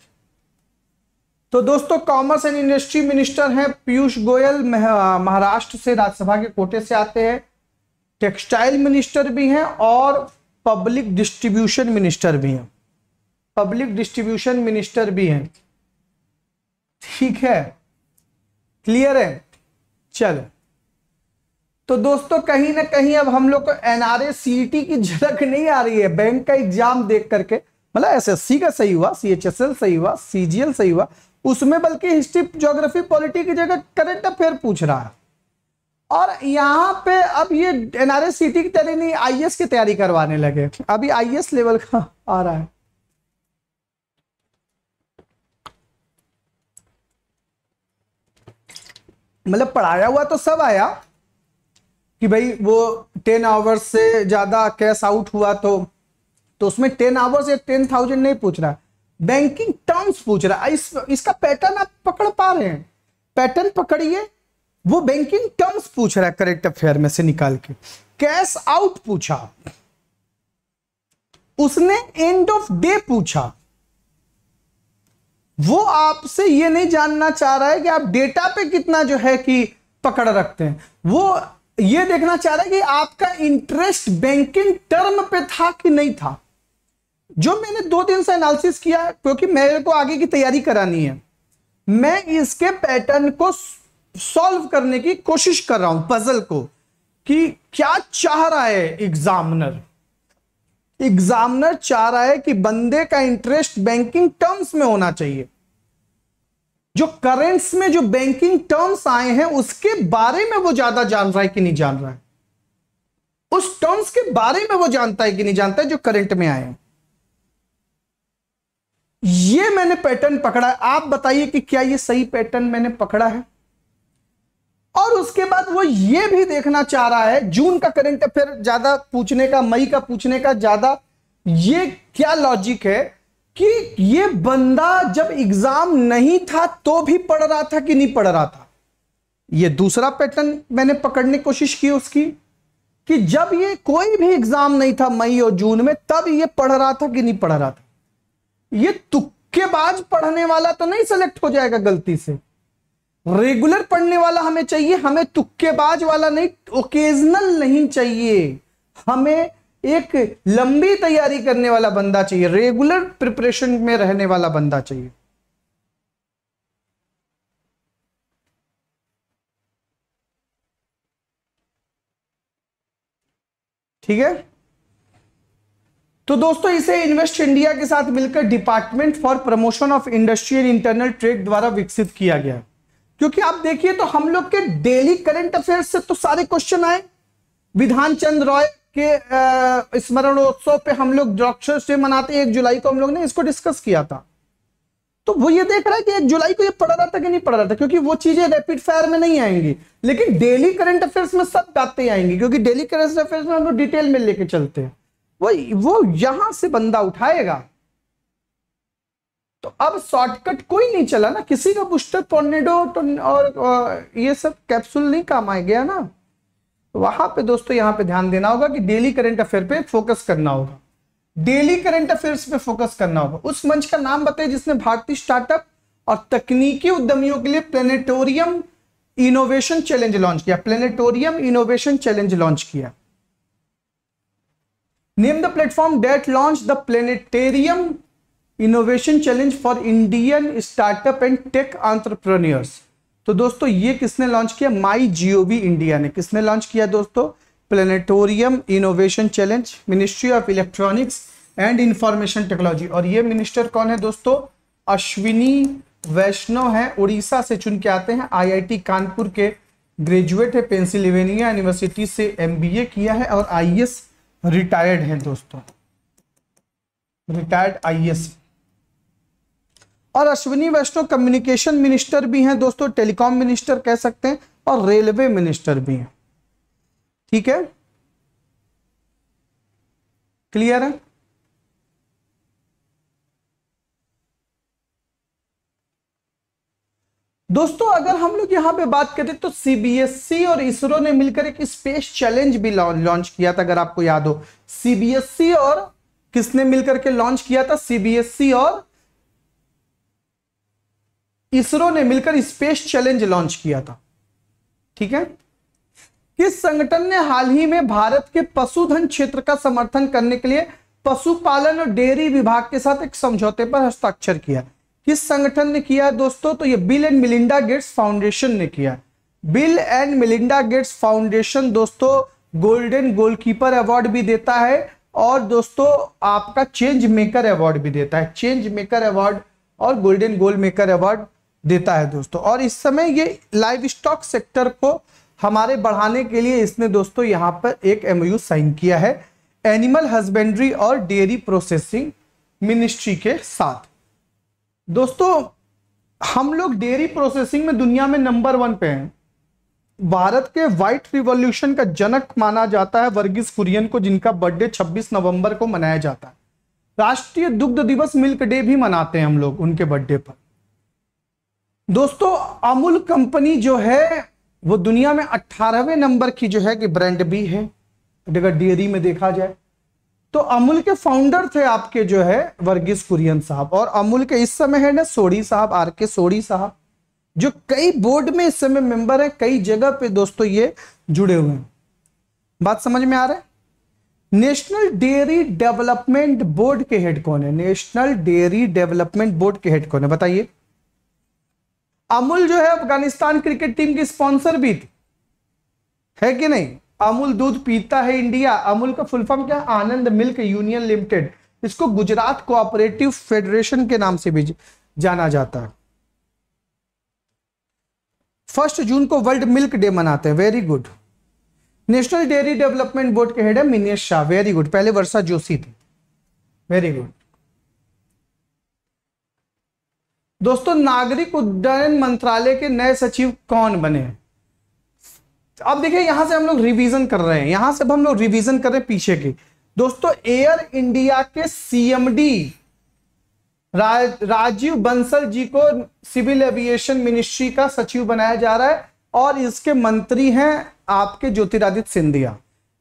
तो दोस्तों कॉमर्स एंड इंडस्ट्री मिनिस्टर हैं पीयूष गोयल महाराष्ट्र से राज्यसभा के कोटे से आते हैं टेक्सटाइल मिनिस्टर भी हैं और पब्लिक डिस्ट्रीब्यूशन मिनिस्टर भी हैं पब्लिक डिस्ट्रीब्यूशन मिनिस्टर भी हैं ठीक है क्लियर है चलो तो दोस्तों कहीं ना कहीं अब हम लोग को एनआरए टी e की झलक नहीं आ रही है बैंक का एग्जाम देख करके मतलब एसएससी का सही हुआ सीएचएसएल सही हुआ सीजीएल सही हुआ उसमें बल्कि हिस्ट्री ज्योग्राफी पॉलिटी की जगह करंट अफेयर पूछ रहा है और यहाँ पे अब ये एनआरएस सिटी की तैयारी नहीं आई की तैयारी करवाने लगे अभी आई लेवल का आ रहा है मतलब पढ़ाया हुआ तो सब आया कि भाई वो टेन आवर्स से ज्यादा कैश आउट हुआ तो तो उसमें टेन आवर्स या टेन थाउजेंड नहीं पूछ रहा बैंकिंग टर्म्स पूछ रहा है इस, इसका पैटर्न आप पकड़ पा रहे हैं पैटर्न पकड़िए वो बैंकिंग टर्म्स पूछ रहा है करेक्ट अफेयर में से निकाल के कैश आउट पूछा उसने एंड ऑफ डे पूछा वो आपसे ये नहीं जानना चाह रहा है कि आप डेटा पे कितना जो है कि पकड़ रखते हैं वो ये देखना चाह रहा है कि आपका इंटरेस्ट बैंकिंग टर्म पे था कि नहीं था जो मैंने दो दिन से एनालिसिस किया क्योंकि मेरे को आगे की तैयारी करानी है मैं इसके पैटर्न को सॉल्व करने की कोशिश कर रहा हूं पजल को कि क्या चाह रहा है एग्जामिनर एग्जामिनर चाह रहा है कि बंदे का इंटरेस्ट बैंकिंग टर्म्स में होना चाहिए जो करेंट्स में जो बैंकिंग टर्म्स आए हैं उसके बारे में वो ज्यादा जान रहा है कि नहीं जान रहा है उस टर्म्स के बारे में वो जानता है कि नहीं जानता है जो करंट में आए हैं ये मैंने पैटर्न पकड़ा है आप बताइए कि क्या ये सही पैटर्न मैंने पकड़ा है और उसके बाद वो ये भी देखना चाह रहा है जून का करंट अफेयर ज्यादा पूछने का मई का पूछने का ज्यादा ये क्या लॉजिक है कि ये बंदा जब एग्जाम नहीं था तो भी पढ़ रहा था कि नहीं पढ़ रहा था ये दूसरा पैटर्न मैंने पकड़ने की कोशिश की उसकी कि जब ये कोई भी एग्जाम नहीं था मई और जून में तब ये पढ़ रहा था कि नहीं पढ़ रहा था ये तुक मुक्केबाज पढ़ने वाला तो नहीं सेलेक्ट हो जाएगा गलती से रेगुलर पढ़ने वाला हमें चाहिए हमें तुक्केबाज वाला नहीं ओकेजनल नहीं चाहिए हमें एक लंबी तैयारी करने वाला बंदा चाहिए रेगुलर प्रिपरेशन में रहने वाला बंदा चाहिए ठीक है तो दोस्तों इसे इन्वेस्ट इंडिया के साथ मिलकर department for promotion of industrial internal trade द्वारा विकसित किया गया क्योंकि आप देखिए तो हम लोग के डेली करंट अफेयर्स से तो सारे क्वेश्चन आए विधान चंद रॉय के स्मरणोत्सव पे हम लोग डॉक्टर्स डे मनाते एक जुलाई को हम लोग ने इसको डिस्कस किया था तो वो ये देख रहा है कि एक जुलाई को ये पढ़ा रहा था कि नहीं पढ़ा रहा था क्योंकि वो चीजें रैपिड फायर में नहीं आएंगी लेकिन डेली करंट अफेयर्स में सब बातें आएंगी क्योंकि डेली करंट अफेयर्स में हम लोग डिटेल में लेके चलते हैं वो वो यहां से बंदा उठाएगा तो अब शॉर्टकट कोई नहीं चला ना किसी का बुस्टर टोर्नेडो तो और ये सब कैप्सूल नहीं काम आ गया ना वहां पे दोस्तों यहां पे ध्यान देना होगा कि डेली करंट अफेयर पे फोकस करना होगा डेली करंट अफेयर्स पे फोकस करना होगा उस मंच का नाम बताइए जिसने भारतीय स्टार्टअप और तकनीकी उद्यमियों के लिए प्लेनेटोरियम इनोवेशन चैलेंज लॉन्च किया प्लेनेटोरियम इनोवेशन चैलेंज लॉन्च किया name the platform that launched the planetarium innovation challenge for Indian startup and tech entrepreneurs तो दोस्तों ये किसने लॉन्च किया माई जीओवी इंडिया ने किसने लॉन्च किया दोस्तों planetarium innovation challenge ministry of electronics and information technology और ये मिनिस्टर कौन है दोस्तों अश्विनी वैष्णव है उड़ीसा से चुन के आते हैं आईआईटी कानपुर के ग्रेजुएट है पेंसिल्वेनिया यूनिवर्सिटी से एमबीए किया है और आईएएस रिटायर्ड हैं दोस्तों रिटायर्ड आईएएस और अश्विनी वैष्णव कम्युनिकेशन मिनिस्टर भी हैं दोस्तों टेलीकॉम मिनिस्टर कह सकते हैं और रेलवे मिनिस्टर भी हैं ठीक है क्लियर है दोस्तों अगर हम लोग यहाँ पे बात करें तो सीबीएसई e और इसरो ने मिलकर एक स्पेस चैलेंज भी लॉन्च किया था अगर आपको याद हो सीबीएसई e और किसने मिलकर के लॉन्च किया था सीबीएसई e और इसरो ने मिलकर स्पेस चैलेंज लॉन्च किया था ठीक है किस संगठन ने हाल ही में भारत के पशुधन क्षेत्र का समर्थन करने के लिए पशुपालन और डेयरी विभाग के साथ एक समझौते पर हस्ताक्षर किया है किस संगठन ने किया है दोस्तों तो ये Bill and Melinda Gates Foundation ने किया Bill and Melinda Gates Foundation दोस्तों गोल्डन गोलकीपर अवार्ड भी देता है और दोस्तों आपका चेंज मेकर अवार्ड भी देता है चेंज मेकर अवार्ड और गोल्डन गोल मेकर अवार्ड देता है दोस्तों और इस समय ये लाइव स्टॉक सेक्टर को हमारे बढ़ाने के लिए इसने दोस्तों यहाँ पर एक एम साइन किया है एनिमल हस्बेंड्री और डेयरी प्रोसेसिंग मिनिस्ट्री के साथ दोस्तों हम लोग डेयरी प्रोसेसिंग में दुनिया में नंबर वन पे हैं भारत के व्हाइट रिवॉल्यूशन का जनक माना जाता है वर्गीस कुरियन को जिनका बर्थडे 26 नवंबर को मनाया जाता है राष्ट्रीय दुग्ध दिवस मिल्क डे भी मनाते हैं हम लोग उनके बर्थडे पर दोस्तों अमूल कंपनी जो है वो दुनिया में 18वें नंबर की जो है कि ब्रांड भी है अगर डेयरी में देखा जाए तो अमूल के फाउंडर थे आपके जो है वर्गीस कुरियन साहब और अमूल के इस समय है ना सोडी साहब आर के सोडी साहब जो कई बोर्ड में इस समय मेंबर है कई जगह पे दोस्तों ये जुड़े हुए हैं बात समझ में आ रहा है नेशनल डेयरी डेवलपमेंट बोर्ड के हेड कौन है नेशनल डेयरी डेवलपमेंट बोर्ड के हेड कौन है बताइए अमूल जो है अफगानिस्तान क्रिकेट टीम की स्पॉन्सर भी थी है कि नहीं अमूल दूध पीता है इंडिया अमूल का फुल फॉर्म क्या आनंद मिल्क यूनियन लिमिटेड इसको गुजरात कोऑपरेटिव फेडरेशन के नाम से भी जाना जाता है फर्स्ट जून को वर्ल्ड मिल्क डे मनाते हैं very good national dairy development board के हेड है मिनेश शाह वेरी गुड पहले वर्षा जोशी थी वेरी गुड दोस्तों नागरिक उड्डयन मंत्रालय के नए सचिव कौन बने हैं अब देखिए यहां से हम लोग रिवीजन कर रहे हैं यहां से हम लोग रिवीजन कर रहे हैं पीछे के दोस्तों एयर इंडिया के सीएमडी रा, राजीव बंसल जी को सिविल एविएशन मिनिस्ट्री का सचिव बनाया जा रहा है और इसके मंत्री हैं आपके Jyotiraditya Scindia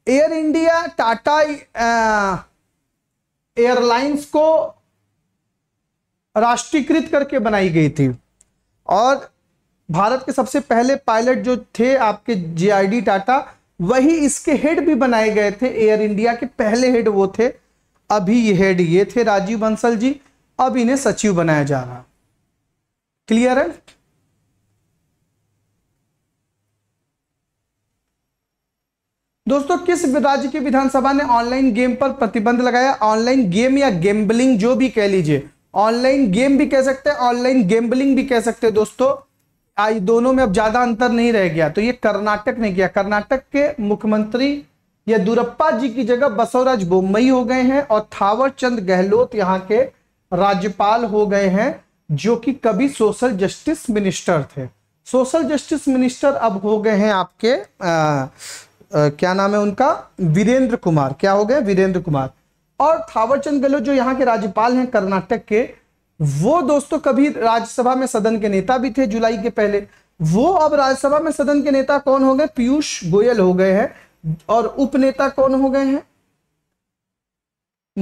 Air India Tata airlines को राष्ट्रीयकृत करके बनाई गई थी और भारत के सबसे पहले पायलट जो थे आपके जीआईडी टाटा वही इसके हेड भी बनाए गए थे एयर इंडिया के पहले हेड वो थे अभी ये हेड ये थे राजीव बंसल जी अब इन्हें सचिव बनाया जा रहा क्लियर है दोस्तों किस राज्य की विधानसभा ने ऑनलाइन गेम पर प्रतिबंध लगाया ऑनलाइन गेम या गेम्बलिंग जो भी कह लीजिए ऑनलाइन गेम भी कह सकते हैं ऑनलाइन गेम्बलिंग भी कह सकते हैं दोस्तों दोनों में अब ज्यादा अंतर नहीं रह गया तो ये कर्नाटक ने किया कर्नाटक के मुख्यमंत्री दुरप्पा जी की जगह बसवराज बोम्बई हो गए हैं और थावर चंद गहलोत यहाँ के राज्यपाल हो गए हैं जो कि कभी सोशल जस्टिस मिनिस्टर थे सोशल जस्टिस मिनिस्टर अब हो गए हैं आपके आ, आ, क्या नाम है उनका वीरेंद्र कुमार क्या हो गए वीरेंद्र कुमार और थावरचंद गहलोत जो यहाँ के राज्यपाल हैं कर्नाटक के वो दोस्तों कभी राज्यसभा में सदन के नेता भी थे जुलाई के पहले वो अब राज्यसभा में सदन के नेता कौन हो गए पीयूष गोयल हो गए हैं और उपनेता कौन हो गए हैं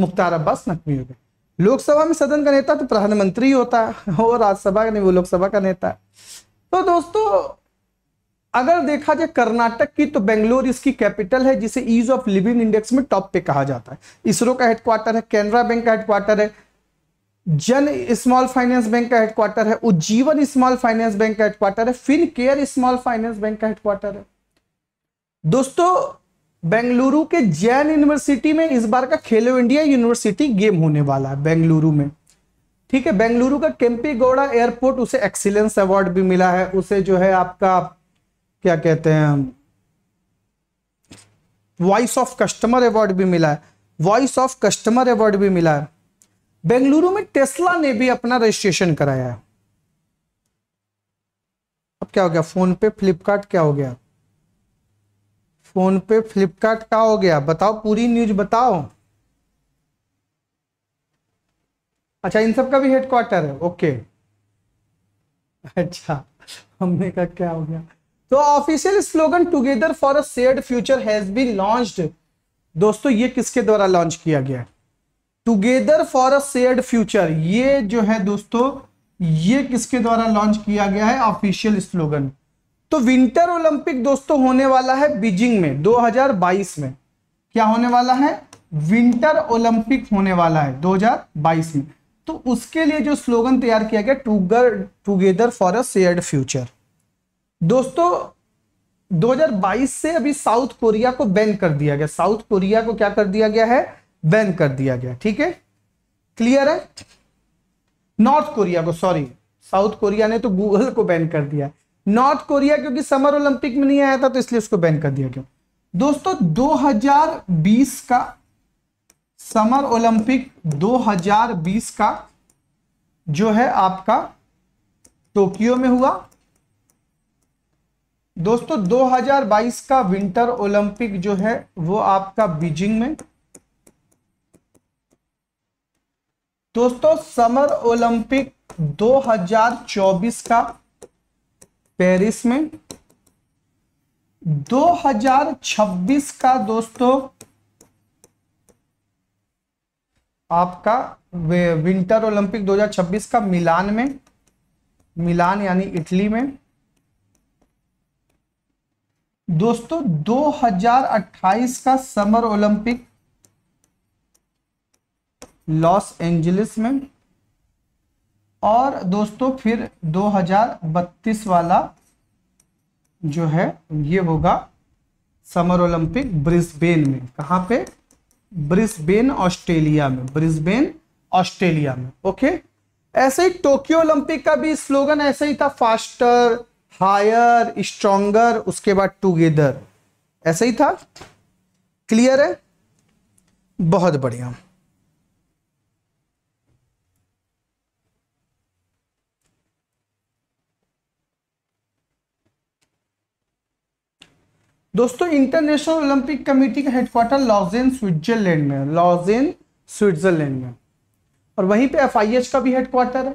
मुख्तार अब्बास नकवी हो गए लोकसभा में सदन का नेता तो प्रधानमंत्री होता है और राज्यसभा नहीं वो लोकसभा का नेता है तो दोस्तों अगर देखा जाए कर्नाटक की तो बेंगलोर इसकी कैपिटल है जिसे ईज ऑफ लिविंग इंडेक्स में टॉप पे कहा जाता है इसरो का हेडक्वार्टर है कैनरा बैंक का हेडक्वार्टर है जन स्मॉल फाइनेंस बैंक का हेडक्वार्टर है उज्जीवन स्मॉल फाइनेंस बैंक का हेडक्वार्टर है fincare small finance bank का हेडक्वार्टर है दोस्तों बेंगलुरु के जैन यूनिवर्सिटी में इस बार का खेलो इंडिया यूनिवर्सिटी गेम होने वाला है बेंगलुरु में ठीक है बेंगलुरु का गौड़ा एयरपोर्ट उसे एक्सीलेंस अवार्ड भी मिला है उसे जो है आपका क्या कहते हैं वॉइस ऑफ कस्टमर अवार्ड भी मिला है वॉइस ऑफ कस्टमर अवार्ड भी मिला है बेंगलुरु में टेस्ला ने भी अपना रजिस्ट्रेशन कराया है अब क्या हो गया फोन पे फ्लिपकार्ट क्या हो गया फोन पे फ्लिपकार्ट क्या हो गया बताओ पूरी न्यूज बताओ अच्छा इन सब का भी हेडक्वार्टर है ओके अच्छा हमने कहा क्या हो गया तो official slogan together for a shared future has been launched दोस्तों ये किसके द्वारा लॉन्च किया गया है together for a shared future ये जो है दोस्तों ये किसके द्वारा लॉन्च किया गया है ऑफिशियल स्लोगन तो विंटर ओलंपिक दोस्तों होने वाला है बीजिंग में 2022 में क्या होने वाला है विंटर ओलंपिक होने वाला है 2022 में तो उसके लिए जो स्लोगन तैयार किया गया together together for a shared future दोस्तों 2022 से अभी साउथ कोरिया को बैन कर दिया गया साउथ कोरिया को क्या कर दिया गया है बैन कर दिया गया ठीक है क्लियर है नॉर्थ कोरिया को सॉरी साउथ कोरिया ने तो गूगल को बैन कर दिया नॉर्थ कोरिया क्योंकि समर ओलंपिक में नहीं आया था तो इसलिए उसको बैन कर दिया गया दोस्तों 2020 का समर ओलंपिक 2020 का जो है आपका टोक्यो में हुआ दोस्तों 2022 का विंटर ओलंपिक जो है वो आपका बीजिंग में दोस्तों समर ओलंपिक 2024 का पेरिस में 2026 का दोस्तों आपका विंटर ओलंपिक 2026 का मिलान में मिलान यानी इटली में दोस्तों 2028 का समर ओलंपिक लॉस एंजलिस में और दोस्तों फिर 2032 वाला जो है ये होगा समर ओलंपिक ब्रिस्बेन में कहाँ पे ब्रिस्बेन ऑस्ट्रेलिया में ब्रिस्बेन ऑस्ट्रेलिया में ओके ऐसे ही टोक्यो ओलंपिक का भी स्लोगन ऐसे ही था फास्टर हायर स्ट्रोंगर उसके बाद टुगेदर ऐसे ही था क्लियर है बहुत बढ़िया दोस्तों इंटरनेशनल ओलंपिक कमेटी का हेडक्वार्टर लॉजेन स्विट्जरलैंड में है लॉजेन स्विट्जरलैंड में और वहीं पे एफआईएच का भी हेडक्वार्टर है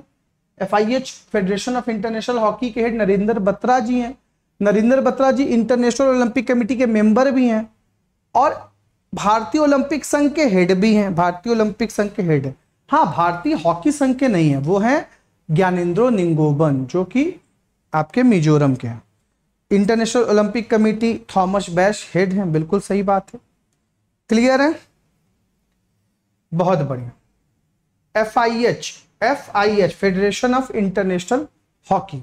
FIH federation of international hockey के हेड नरेंद्र बत्रा जी हैं Narendra Batra ji International Olympic Committee के मेंबर भी हैं और भारतीय ओलंपिक संघ के हेड भी हैं भारतीय ओलंपिक संघ के हेड हाँ भारतीय हॉकी संघ के नहीं है वो हैं ज्ञानेन्द्रो निंगोबन जो कि आपके मिजोरम के हैं International Olympic Committee Thomas Bach head हैं बिल्कुल सही बात है क्लियर है बहुत बढ़िया F I H F I H federation of international hockey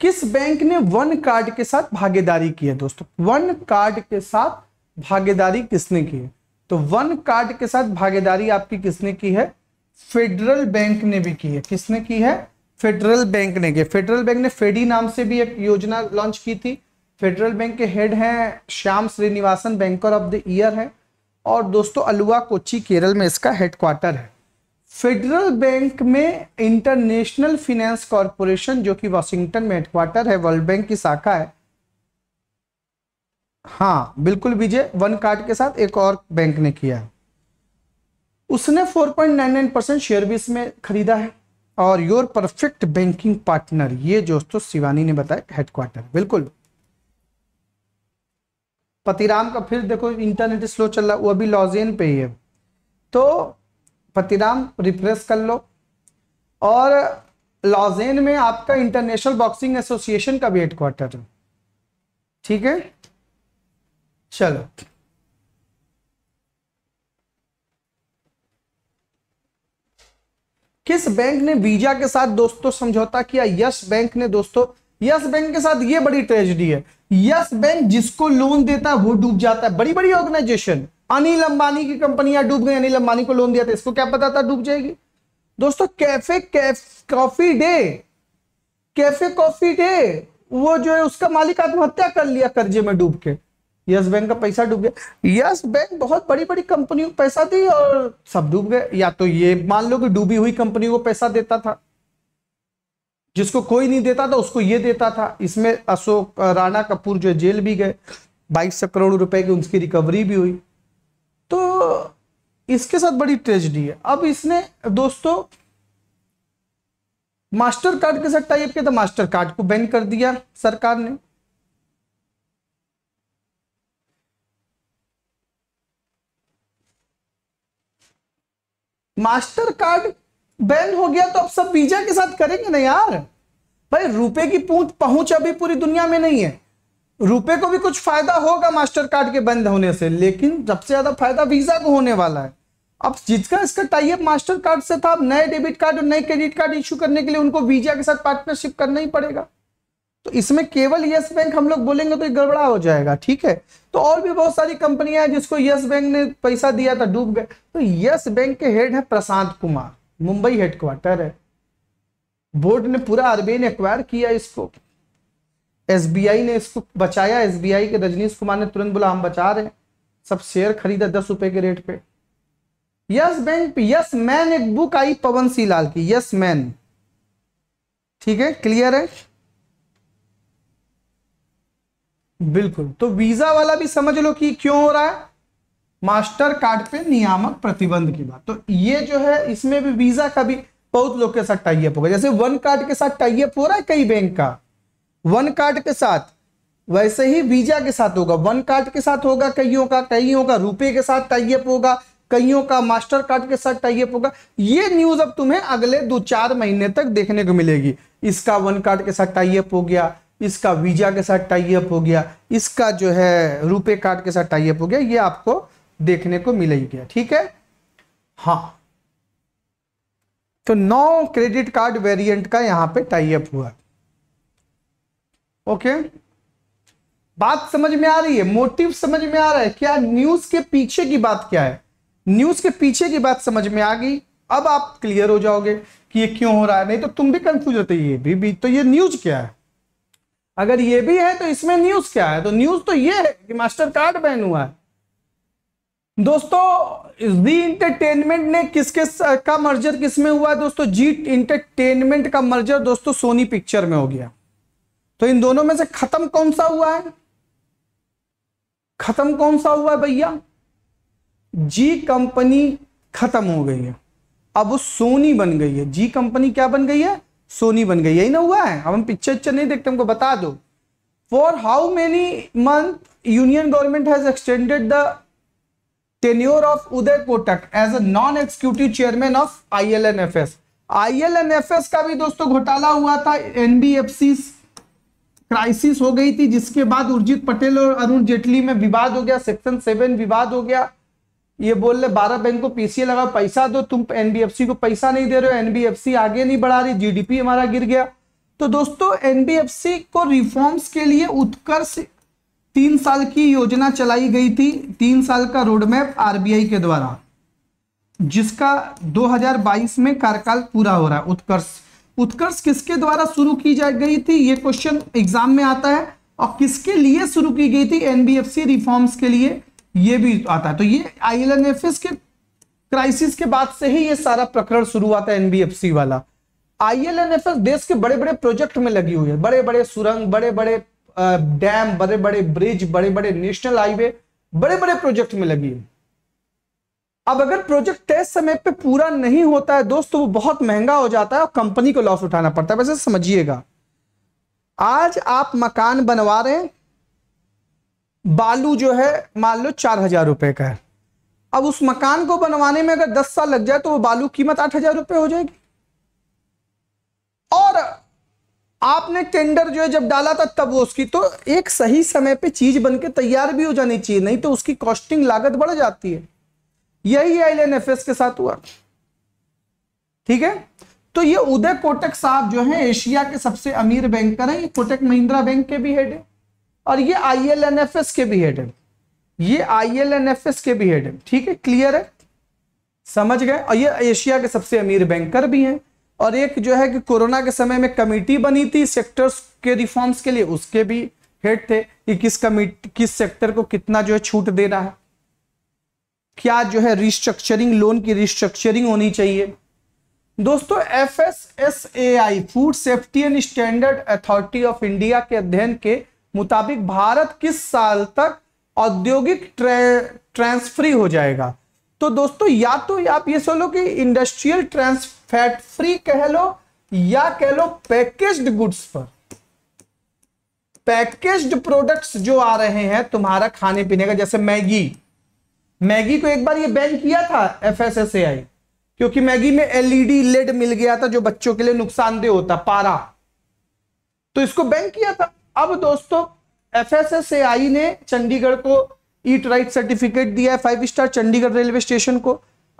किस बैंक ने वन कार्ड के साथ भागीदारी की है दोस्तों वन कार्ड के साथ भागीदारी किसने की है तो वन कार्ड के साथ भागीदारी आपकी किसने की है फेडरल बैंक ने भी की है किसने की है फेडरल बैंक ने के फेडरल बैंक ने फेडी नाम से भी एक योजना लॉन्च की थी फेडरल बैंक के हेड हैं Shyam Srinivasan banker of the year है और दोस्तों अलुआ कोची केरल में इसका हेडक्वार्टर है फेडरल बैंक में इंटरनेशनल फिनेंस कॉरपोरेशन जो कि वाशिंगटन में हेडक्वार्टर है वर्ल्ड बैंक की शाखा है हाँ बिल्कुल विजय वन कार्ड के साथ एक और बैंक ने किया है उसने 4.99 परसेंट शेयर भी इसमें खरीदा है और योर परफेक्ट बैंकिंग पार्टनर ये दोस्तों शिवानी ने बताया हेडक्वार्टर बिल्कुल पतिराम का फिर देखो इंटरनेट स्लो चल रहा है वो अभी लॉजिन पे ही है तो पतिराम रिफ्रेश कर लो और लॉजेन में आपका इंटरनेशनल बॉक्सिंग एसोसिएशन का भी हेडक्वार्टर है ठीक है चलो किस बैंक ने वीजा के साथ दोस्तों समझौता किया यस बैंक ने दोस्तों यस बैंक के साथ ये बड़ी ट्रेजिडी है यस बैंक जिसको लोन देता है वो डूब जाता है बड़ी बड़ी ऑर्गेनाइजेशन अनिल अंबानी की कंपनियां डूब गई अनिल अंबानी को लोन दिया था इसको क्या पता था डूब जाएगी दोस्तों cafe caf coffee day cafe coffee day वो जो है उसका मालिक आत्महत्या कर लिया कर्जे में डूब के यस बैंक का पैसा डूब गया यस बैंक बहुत बड़ी बड़ी कंपनियों को पैसा दी और सब डूब गए या तो ये मान लो कि डूबी हुई कंपनी को पैसा देता था जिसको कोई नहीं देता था उसको ये देता था इसमें अशोक राणा कपूर जो जेल भी गए बाईस करोड़ रुपए की उसकी रिकवरी भी हुई तो इसके साथ बड़ी ट्रेजिडी है अब इसने दोस्तों मास्टर कार्ड के साथ टाइप किया था मास्टर कार्ड को बैन कर दिया सरकार ने मास्टर कार्ड बैन हो गया तो अब सब वीजा के साथ करेंगे ना यार भाई रुपए की पहुंच अभी पूरी दुनिया में नहीं है रुपए को भी कुछ फायदा होगा मास्टर कार्ड के बंद होने से लेकिन सबसे ज्यादा फायदा वीजा को होने वाला है अब जिसका इसका टाइप मास्टर कार्ड से था अब नए डेबिट कार्ड और नए क्रेडिट कार्ड इश्यू करने के लिए उनको वीजा के साथ पार्टनरशिप करना ही पड़ेगा तो इसमें केवल यस बैंक हम लोग बोलेंगे तो गड़बड़ा हो जाएगा ठीक है तो और भी बहुत सारी कंपनियां हैं जिसको यस बैंक ने पैसा दिया था डूब गए तो यस बैंक के हेड है प्रशांत कुमार मुंबई हेडक्वार्टर है बोर्ड ने पूरा आरबीआई ने एक्वायर किया इसको एसबीआई ने इसको बचाया एसबीआई के रजनीश कुमार ने तुरंत बोला हम बचा रहे हैं सब शेयर खरीदा दस रुपए के रेट पे यस बैंक यस मैन एक बुक आई पवन लाल की यस मैन ठीक है क्लियर है बिल्कुल तो वीजा वाला भी समझ लो कि क्यों हो रहा है मास्टर कार्ड पे नियामक प्रतिबंध की बात तो ये जो है इसमें भी वीजा का भी बहुत लोग के साथ टाइप होगा जैसे वन कार्ड के साथ टाइप हो रहा है कई बैंक का वन कार्ड के साथ वैसे ही वीजा के साथ होगा वन कार्ड के साथ होगा कईयों का कईयों का रुपए के साथ टाइप होगा कईयों का मास्टर कार्ड के साथ टाइप होगा ये न्यूज अब तुम्हें अगले दो चार महीने तक देखने को मिलेगी इसका वन कार्ड के साथ टाइप हो गया इसका वीजा के साथ टाइप हो गया इसका जो है रुपे कार्ड के साथ टाइप हो गया ये आपको देखने को मिलेगा ठीक है हाँ तो नौ क्रेडिट कार्ड वेरिएंट का यहां पे टाइप हुआ ओके बात समझ में आ रही है मोटिव समझ में आ रहा है क्या न्यूज के पीछे की बात क्या है न्यूज के पीछे की बात समझ में आ गई अब आप क्लियर हो जाओगे कि ये क्यों हो रहा है नहीं तो तुम भी कंफ्यूज होते ये भी, भी तो ये न्यूज क्या है अगर ये भी है तो इसमें न्यूज क्या है तो न्यूज तो ये है कि मास्टर कार्ड बैन हुआ है दोस्तों जी इंटरटेनमेंट ने किसके का मर्जर किस में हुआ दोस्तों जी इंटरटेनमेंट का मर्जर दोस्तों सोनी पिक्चर में हो गया तो इन दोनों में से खत्म कौन सा हुआ है खत्म कौन सा हुआ भैया जी कंपनी खत्म हो गई है अब वो सोनी बन गई है जी कंपनी क्या बन गई है सोनी बन गई यही ना हुआ है अब हम पिक्चर पिक्चर नहीं देखते हमको बता दो for how many month union government has extended the tenure of Uday Kotak as a non executive chairman of ILNFS ILNFS का भी दोस्तों घोटाला हुआ था एनबीएफसी क्राइसिस हो गई थी जिसके बाद उर्जित पटेल और अरुण जेटली में विवाद हो गया सेक्शन सेवन विवाद हो गया ये बोल रहे बारह बैंक को पीसीए लगाओ पैसा दो तुम एनबीएफसी को पैसा नहीं दे रहे हो एनबीएफसी आगे नहीं बढ़ा रही जीडीपी हमारा गिर गया तो दोस्तों एनबीएफसी को रिफॉर्म्स के लिए उत्कर्ष तीन साल की योजना चलाई गई थी तीन साल का रोडमैप आरबीआई के द्वारा जिसका 2022 में कार्यकाल पूरा हो रहा है उत्कर्ष उत्कर्ष किसके द्वारा शुरू की जा गई थी ये क्वेश्चन एग्जाम में आता है और किसके लिए शुरू की गई थी एनबीएफसी रिफॉर्म्स के लिए ये भी आता है तो ये आई के क्राइसिस के बाद से ही ये सारा प्रकरण शुरू हुआ था एनबीएफसी वाला आईएलएनएफएस देश के बड़े बड़े प्रोजेक्ट में लगी हुई है बड़े बड़े सुरंग बड़े बड़े डैम बड़े बड़े ब्रिज बड़े बड़े नेशनल हाईवे बड़े बड़े प्रोजेक्ट में लगी है अब अगर प्रोजेक्ट तय समय पे पूरा नहीं होता है दोस्त तो वो बहुत महंगा हो जाता है और कंपनी को लॉस उठाना पड़ता है वैसे समझिएगा आज आप मकान बनवा रहे हैं बालू जो है मान लो चार हजार रुपए का है अब उस मकान को बनवाने में अगर दस साल लग जाए तो वो बालू कीमत आठ हजार रुपये हो जाएगी और आपने टेंडर जो है जब डाला था तब वो उसकी तो एक सही समय पे चीज बनके तैयार भी हो जानी चाहिए नहीं तो उसकी कॉस्टिंग लागत बढ़ जाती है यही एल एन एफ एस के साथ हुआ ठीक है तो ये उदय कोटक साहब जो है एशिया के सबसे अमीर बैंकर हैं ये कोटक महिंद्रा बैंक के भी हेड है और ये I L N F S के भी हेड है ये I L N F S के भी हेड है ठीक है क्लियर है समझ गए और ये एशिया के सबसे अमीर बैंकर भी हैं और एक जो है कि कोरोना के समय में कमेटी बनी थी सेक्टर्स के रिफॉर्म्स के लिए उसके भी हेड थे कि किस कमेटी किस सेक्टर को कितना जो है छूट देना है क्या जो है रिस्ट्रक्चरिंग लोन की रिस्ट्रक्चरिंग होनी चाहिए दोस्तों F S S A I food safety and standard authority of India के अध्ययन के मुताबिक भारत किस साल तक औद्योगिक ट्रांसफ्री हो जाएगा तो दोस्तों या तो आप ये सोलो कि इंडस्ट्रियल ट्रांसफैट फ्री कह लो या कह लो पैकेज्ड गुड्स पर पैकेज्ड प्रोडक्ट्स जो आ रहे हैं तुम्हारा खाने पीने का जैसे मैगी मैगी को एक बार ये बैन किया था एफएसएसएआई क्योंकि मैगी में एलईडी लेड e मिल गया था जो बच्चों के लिए नुकसानदेह होता पारा तो इसको बैन किया था अब दोस्तों एफ ने चंडीगढ़ को ईट राइट सर्टिफिकेट दिया है five star Chandigarh railway station को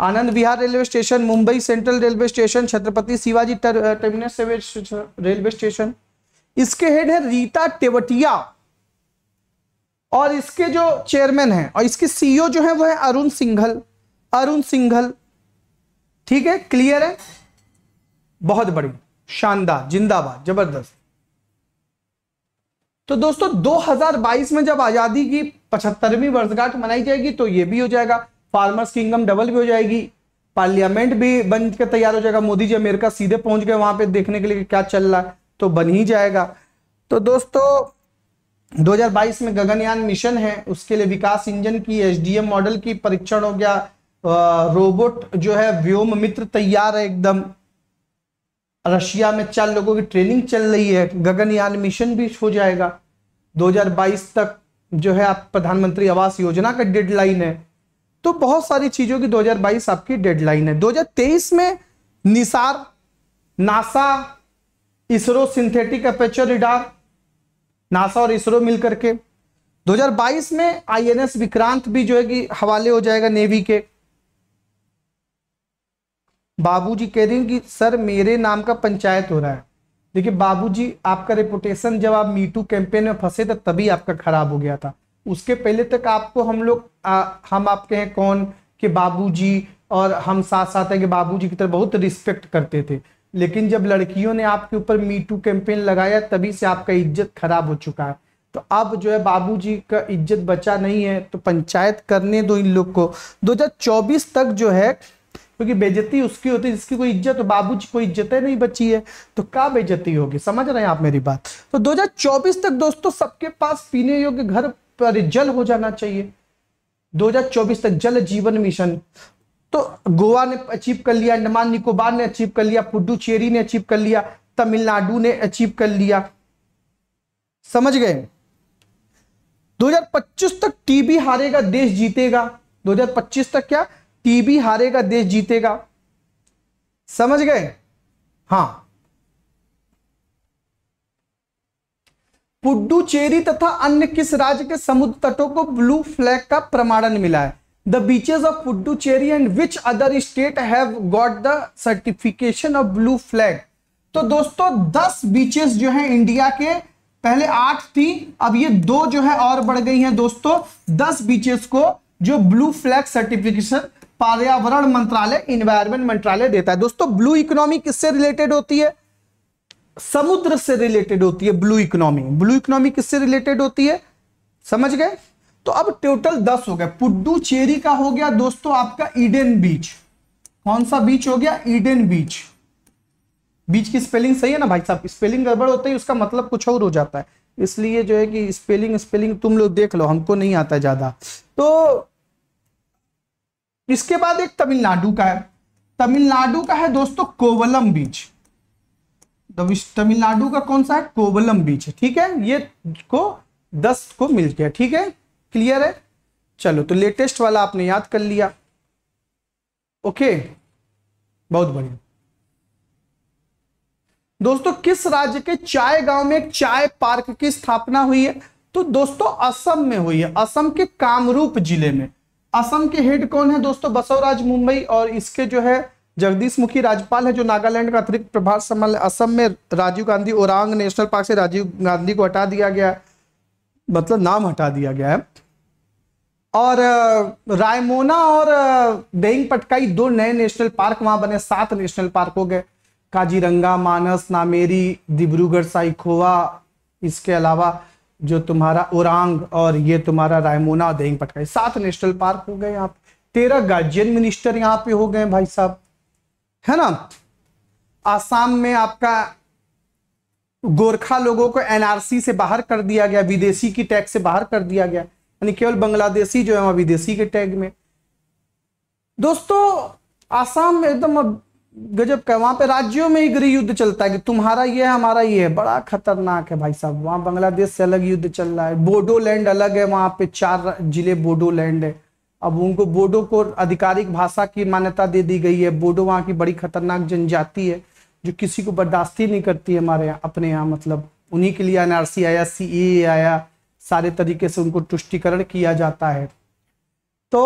Anand Vihar railway station Mumbai central railway station Chhatrapati Shivaji terminus railway station इसके हेड है रीता टेवटिया और इसके जो चेयरमैन हैं और इसके सीईओ e जो है वह है अरुण सिंघल अरुण सिंघल ठीक है क्लियर है बहुत बढ़िया शानदार जिंदाबाद जबरदस्त तो दोस्तों 2022 में जब आजादी की पचहत्तरवीं वर्षगांठ मनाई जाएगी तो ये भी हो जाएगा फार्मर्स किंगडम डबल भी हो जाएगी पार्लियामेंट भी बन के तैयार हो जाएगा मोदी जी अमेरिका सीधे पहुंच गए वहां पे देखने के लिए क्या चल रहा है तो बन ही जाएगा तो दोस्तों 2022 में गगनयान मिशन है उसके लिए विकास इंजन की एच मॉडल की परीक्षण हो गया रोबोट जो है व्योम मित्र तैयार है एकदम रशिया में चार लोगों की ट्रेनिंग चल रही है गगनयान मिशन भी हो जाएगा 2022 तक जो है आप प्रधानमंत्री आवास योजना का डेडलाइन है तो बहुत सारी चीजों की 2022 आपकी डेडलाइन है 2023 में NISAR NASA ISRO synthetic aperture radar NASA और इसरो मिलकर के 2022 में आईएनएस विक्रांत भी जो है कि हवाले हो जाएगा नेवी के बाबूजी कह रहे हैं कि सर मेरे नाम का पंचायत हो रहा है देखिए बाबूजी आपका रेपुटेशन जब आप मीटू कैंपेन में फंसे थे तभी आपका खराब हो गया था उसके पहले तक आपको हम लोग हम आपके हैं कौन के बाबूजी और हम साथ साथ हैं कि बाबूजी की तरफ बहुत रिस्पेक्ट करते थे लेकिन जब लड़कियों ने आपके ऊपर मीटू कैंपेन लगाया तभी से आपका इज्जत खराब हो चुका है तो अब जो है बाबूजी का इज्जत बचा नहीं है तो पंचायत करने दो इन लोग को 2024 तक जो है क्योंकि बेजती उसकी होती है जिसकी कोई इज्जत बाबू कोई इज्जत नहीं बची है तो क्या बेजती होगी समझ रहे हैं आप मेरी बात तो 2024 तक दोस्तों सबके पास पीने योग्य घर पर जल हो जाना चाहिए 2024 तक जल जीवन मिशन तो गोवा ने अचीव कर लिया अंडमान निकोबार ने अचीव कर लिया पुडुचेरी ने अचीव कर लिया तमिलनाडु ने अचीव कर लिया समझ गए 2025 तक टीबी हारेगा देश जीतेगा 2025 तक क्या टीबी हारेगा देश जीतेगा समझ गए हां पुडुचेरी तथा अन्य किस राज्य के समुद्र तटों को ब्लू फ्लैग का प्रमाणन मिला है the beaches of Puducherry and which other state have got the certification of blue flag तो दोस्तों दस बीचेस जो है इंडिया के पहले आठ थी अब ये दो जो है और बढ़ गई हैं दोस्तों दस बीचेस को जो ब्लू फ्लैग सर्टिफिकेशन पर्यावरण मंत्रालय इन्वायरमेंट मंत्रालय देता है दोस्तों ब्लू इकोनॉमी किससे रिलेटेड होती है समुद्र से रिलेटेड होती है ब्लू इकोनॉमी ब्लू इकोनॉमी किससे रिलेटेड होती है समझ गए तो अब टोटल दस हो गए पुडुचेरी का हो गया दोस्तों आपका ईडन बीच कौन सा बीच हो गया ईडन बीच बीच की स्पेलिंग सही है ना भाई साहब स्पेलिंग गड़बड़ होता है उसका मतलब कुछ और हो जाता है इसलिए जो है कि स्पेलिंग स्पेलिंग तुम लोग देख लो हमको नहीं आता ज्यादा तो इसके बाद एक तमिलनाडु का है तमिलनाडु का है दोस्तों कोवलम बीच तो तमिलनाडु का कौन सा है कोवलम बीच है ठीक है ये को दस को मिल गया ठीक है क्लियर है चलो तो लेटेस्ट वाला आपने याद कर लिया ओके बहुत बढ़िया दोस्तों किस राज्य के चाय गांव में एक चाय पार्क की स्थापना हुई है तो दोस्तों असम में हुई है असम के कामरूप जिले में असम के हेड कौन है दोस्तों बसवराज मुंबई और इसके जो है जगदीश मुखी राज्यपाल है जो नागालैंड का अतिरिक्त प्रभार संभाल असम में राजीव गांधी ओरांग नेशनल पार्क से राजीव गांधी को हटा दिया गया मतलब नाम हटा दिया गया है और रायमोना और बेंग पटकाई दो नए नेशनल पार्क वहां बने सात नेशनल पार्क हो गए काजीरंगा मानस नामेरी दिब्रूगढ़ साइखोवा इसके अलावा जो तुम्हारा उरांग और ये तुम्हारा रायमोना देंग पटका सात नेशनल पार्क हो गए यहाँ पे तेरह गार्जियन मिनिस्टर यहाँ पे हो गए भाई साहब है ना आसाम में आपका गोरखा लोगों को एनआरसी से बाहर कर दिया गया विदेशी की टैग से बाहर कर दिया गया यानी केवल बांग्लादेशी जो है वहां विदेशी के टैग में दोस्तों आसाम एकदम गजब का वहां पे राज्यों में ही गृह युद्ध चलता है कि तुम्हारा ये है हमारा ये है बड़ा खतरनाक है भाई साहब वहां बांग्लादेश से अलग युद्ध चल रहा है बोडोलैंड अलग है वहां पे चार जिले बोडोलैंड है अब उनको बोडो को आधिकारिक भाषा की मान्यता दे दी गई है बोडो वहां की बड़ी खतरनाक जनजाति है जो किसी को बर्दाश्त ही नहीं करती है हमारे यहाँ अपने यहाँ मतलब उन्हीं के लिए एनआरसी आया सी आया सारे तरीके से उनको तुष्टिकरण किया जाता है तो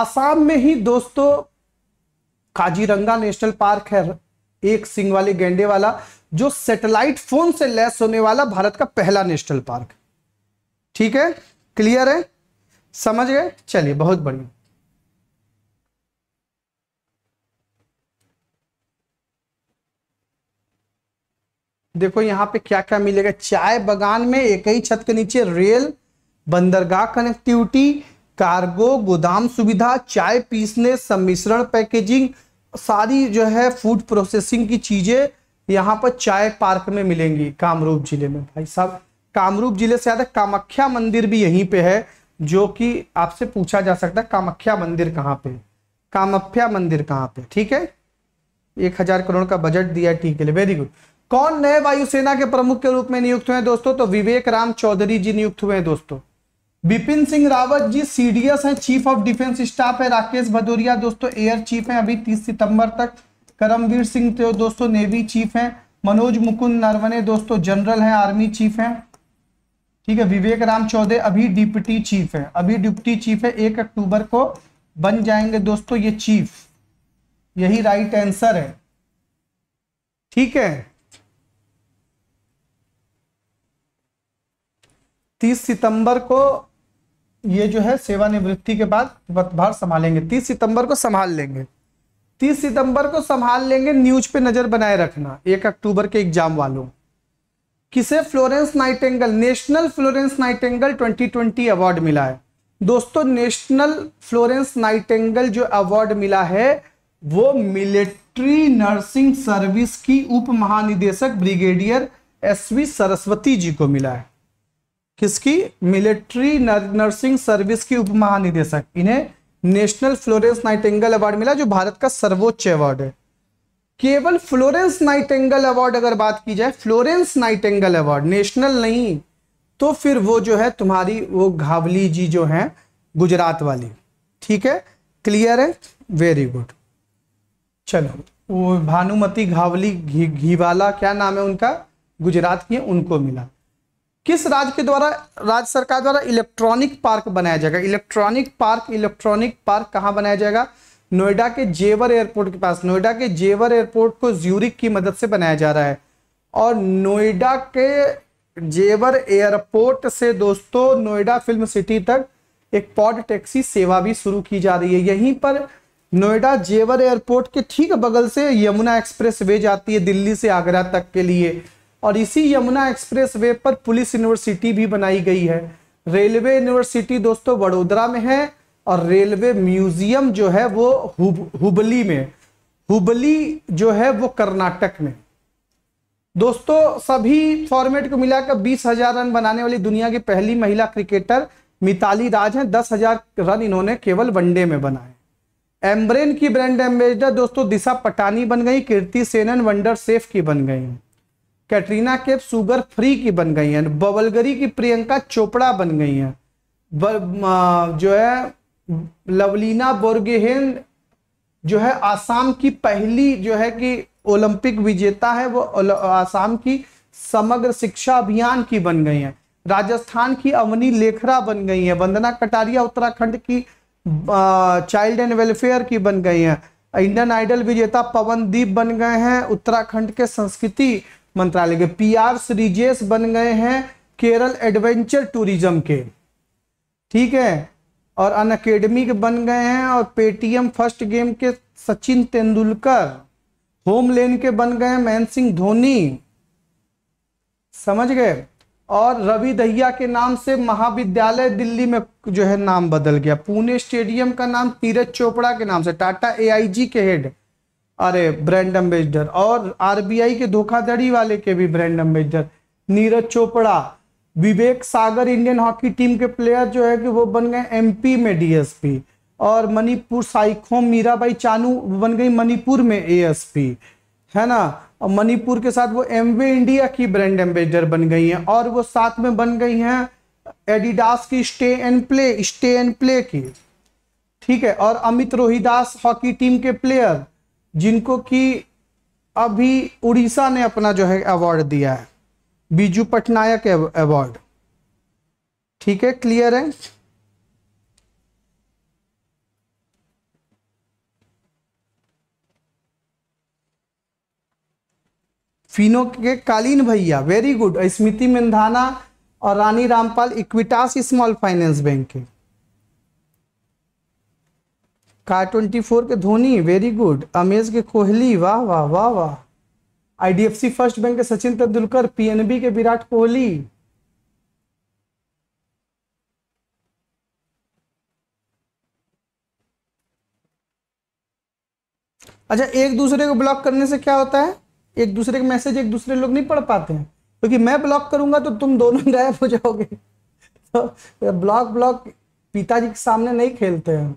आसाम में ही दोस्तों काजीरंगा नेशनल पार्क है एक सिंग वाले गेंडे वाला जो सैटेलाइट फोन से लैस होने वाला भारत का पहला नेशनल पार्क ठीक है क्लियर है समझ गए चलिए बहुत बढ़िया देखो यहां पे क्या क्या मिलेगा चाय बगान में एक ही छत के नीचे रेल बंदरगाह कनेक्टिविटी कार्गो गोदाम सुविधा चाय पीसने सम्मिश्रण पैकेजिंग सारी जो है फूड प्रोसेसिंग की चीजें यहाँ पर चाय पार्क में मिलेंगी कामरूप जिले में भाई साहब कामरूप जिले से ज्यादा कामाख्या मंदिर भी यहीं पे है जो कि आपसे पूछा जा सकता है कामाख्या मंदिर कहाँ पे कामाख्या मंदिर कहाँ पे ठीक है एक हजार करोड़ का बजट दिया टी के लिए वेरी गुड कौन नए वायुसेना के प्रमुख के रूप में नियुक्त हुए दोस्तों तो विवेक राम चौधरी जी नियुक्त हुए दोस्तों बिपिन सिंह रावत जी सीडीएस हैं चीफ ऑफ डिफेंस स्टाफ है राकेश भदौरिया दोस्तों एयर चीफ हैं अभी 30 सितंबर तक करमवीर सिंह तो दोस्तों नेवी चीफ हैं मनोज मुकुंद नरवने दोस्तों जनरल हैं आर्मी चीफ हैं ठीक है विवेक राम चौधरी अभी डिप्टी चीफ है अभी डिप्टी चीफ है एक अक्टूबर को बन जाएंगे दोस्तों ये चीफ यही राइट आंसर है ठीक है तीस सितंबर को ये जो है सेवानिवृत्ति के बाद पदभार संभालेंगे तीस सितंबर को संभाल लेंगे तीस सितंबर को संभाल लेंगे न्यूज पे नजर बनाए रखना एक अक्टूबर के एग्जाम वालों किसे Florence Nightingale national Florence Nightingale 2020 award मिला है दोस्तों नेशनल फ्लोरेंस नाइटेंगल जो अवार्ड मिला है वो मिलिट्री नर्सिंग सर्विस की उप महानिदेशक ब्रिगेडियर एसवी सरस्वती जी को मिला है किसकी मिलिट्री नर्सिंग सर्विस की उप महानिदेशक इन्हें नेशनल फ्लोरेंस नाइटेंगल अवार्ड मिला जो भारत का सर्वोच्च अवार्ड है केवल फ्लोरेंस नाइटेंगल अवार्ड अगर बात की जाए फ्लोरेंस नाइटेंगल अवार्ड नेशनल नहीं तो फिर वो जो है तुम्हारी वो घावली जी जो है गुजरात वाली ठीक है क्लियर है वेरी गुड चलो वो भानुमति घावली घी घीवाला क्या नाम है उनका गुजरात की है उनको मिला किस राज्य के द्वारा राज्य सरकार द्वारा इलेक्ट्रॉनिक पार्क बनाया जाएगा इलेक्ट्रॉनिक पार्क इलेक्ट्रॉनिक पार्क कहाँ बनाया जाएगा नोएडा के जेवर एयरपोर्ट के पास नोएडा के जेवर एयरपोर्ट को ज्यूरिक की मदद से बनाया जा रहा है और नोएडा के जेवर एयरपोर्ट से दोस्तों नोएडा फिल्म सिटी तक एक पॉड टैक्सी सेवा भी शुरू की जा रही है यहीं पर नोएडा जेवर एयरपोर्ट के ठीक बगल से यमुना एक्सप्रेस वे जाती है दिल्ली से आगरा तक के लिए और इसी यमुना एक्सप्रेस वे पर पुलिस यूनिवर्सिटी भी बनाई गई है रेलवे यूनिवर्सिटी दोस्तों वडोदरा में है और रेलवे म्यूजियम जो है वो हुब, हुबली में हुबली जो है वो कर्नाटक में दोस्तों सभी फॉर्मेट को मिलाकर बीस हजार रन बनाने वाली दुनिया की पहली महिला क्रिकेटर मिताली राज हैं दस हजार रन इन्होंने केवल वनडे में बनाए एम्ब्रेन की ब्रांड एम्बेसडर दोस्तों दिशा पटानी बन गई कीर्ति सेनन वंडर सेफ की बन गई कैटरीना केफ शुगर फ्री की बन गई हैं बबलगरी की प्रियंका चोपड़ा बन गई हैं जो है लवलीना बोर्गेहन जो है आसाम की पहली जो है कि ओलंपिक विजेता है वो आसाम की समग्र शिक्षा अभियान की बन गई हैं राजस्थान की अवनी लेखरा बन गई हैं वंदना कटारिया उत्तराखंड की चाइल्ड एंड वेलफेयर की बन गई हैं इंडियन आइडल विजेता पवनदीप बन गए हैं उत्तराखंड के संस्कृति मंत्रालय के पीआर श्रीजेश बन गए हैं केरल एडवेंचर टूरिज्म के ठीक है और अन अकेडमी के बन गए हैं और पेटीएम फर्स्ट गेम के सचिन तेंदुलकर होम लेन के बन गए हैं महेंद्र सिंह धोनी समझ गए और रवि दहिया के नाम से महाविद्यालय दिल्ली में जो है नाम बदल गया पुणे स्टेडियम का नाम तीरथ चोपड़ा के नाम से टाटा एआईजी के हेड अरे ब्रांड एम्बेसडर और आरबीआई के धोखाधड़ी वाले के भी brand ambassador Neeraj Chopra Vivek Sagar Indian hockey team के प्लेयर जो है कि वो बन गए एमपी में डीएसपी और मणिपुर साइखोम मीराबाई चानू बन गई मणिपुर में एएसपी है ना और मणिपुर के साथ वो एमवे इंडिया की ब्रांड एम्बेसडर बन गई हैं और वो साथ में बन गई हैं एडिडास की stay and play stay and play की ठीक है और अमित रोहिदास हॉकी टीम के प्लेयर जिनको कि अभी उड़ीसा ने अपना जो है अवार्ड दिया है बीजू पटनायक अवार्ड ठीक है क्लियर है फिनो के कालीन भैया वेरी गुड स्मृति मेंधाना और Rani Rampal Equitas small finance bank के का ट्वेंटी फोर के धोनी वेरी गुड अमेज के कोहली वाह वाह वाह वाह आईडीएफसी फर्स्ट बैंक के सचिन तेंदुलकर पीएनबी के विराट कोहली अच्छा एक दूसरे को ब्लॉक करने से क्या होता है एक दूसरे के मैसेज एक दूसरे लोग नहीं पढ़ पाते हैं क्योंकि तो मैं ब्लॉक करूंगा तो तुम दोनों गायब हो जाओगे तो ब्लॉक ब्लॉक पिताजी के सामने नहीं खेलते हैं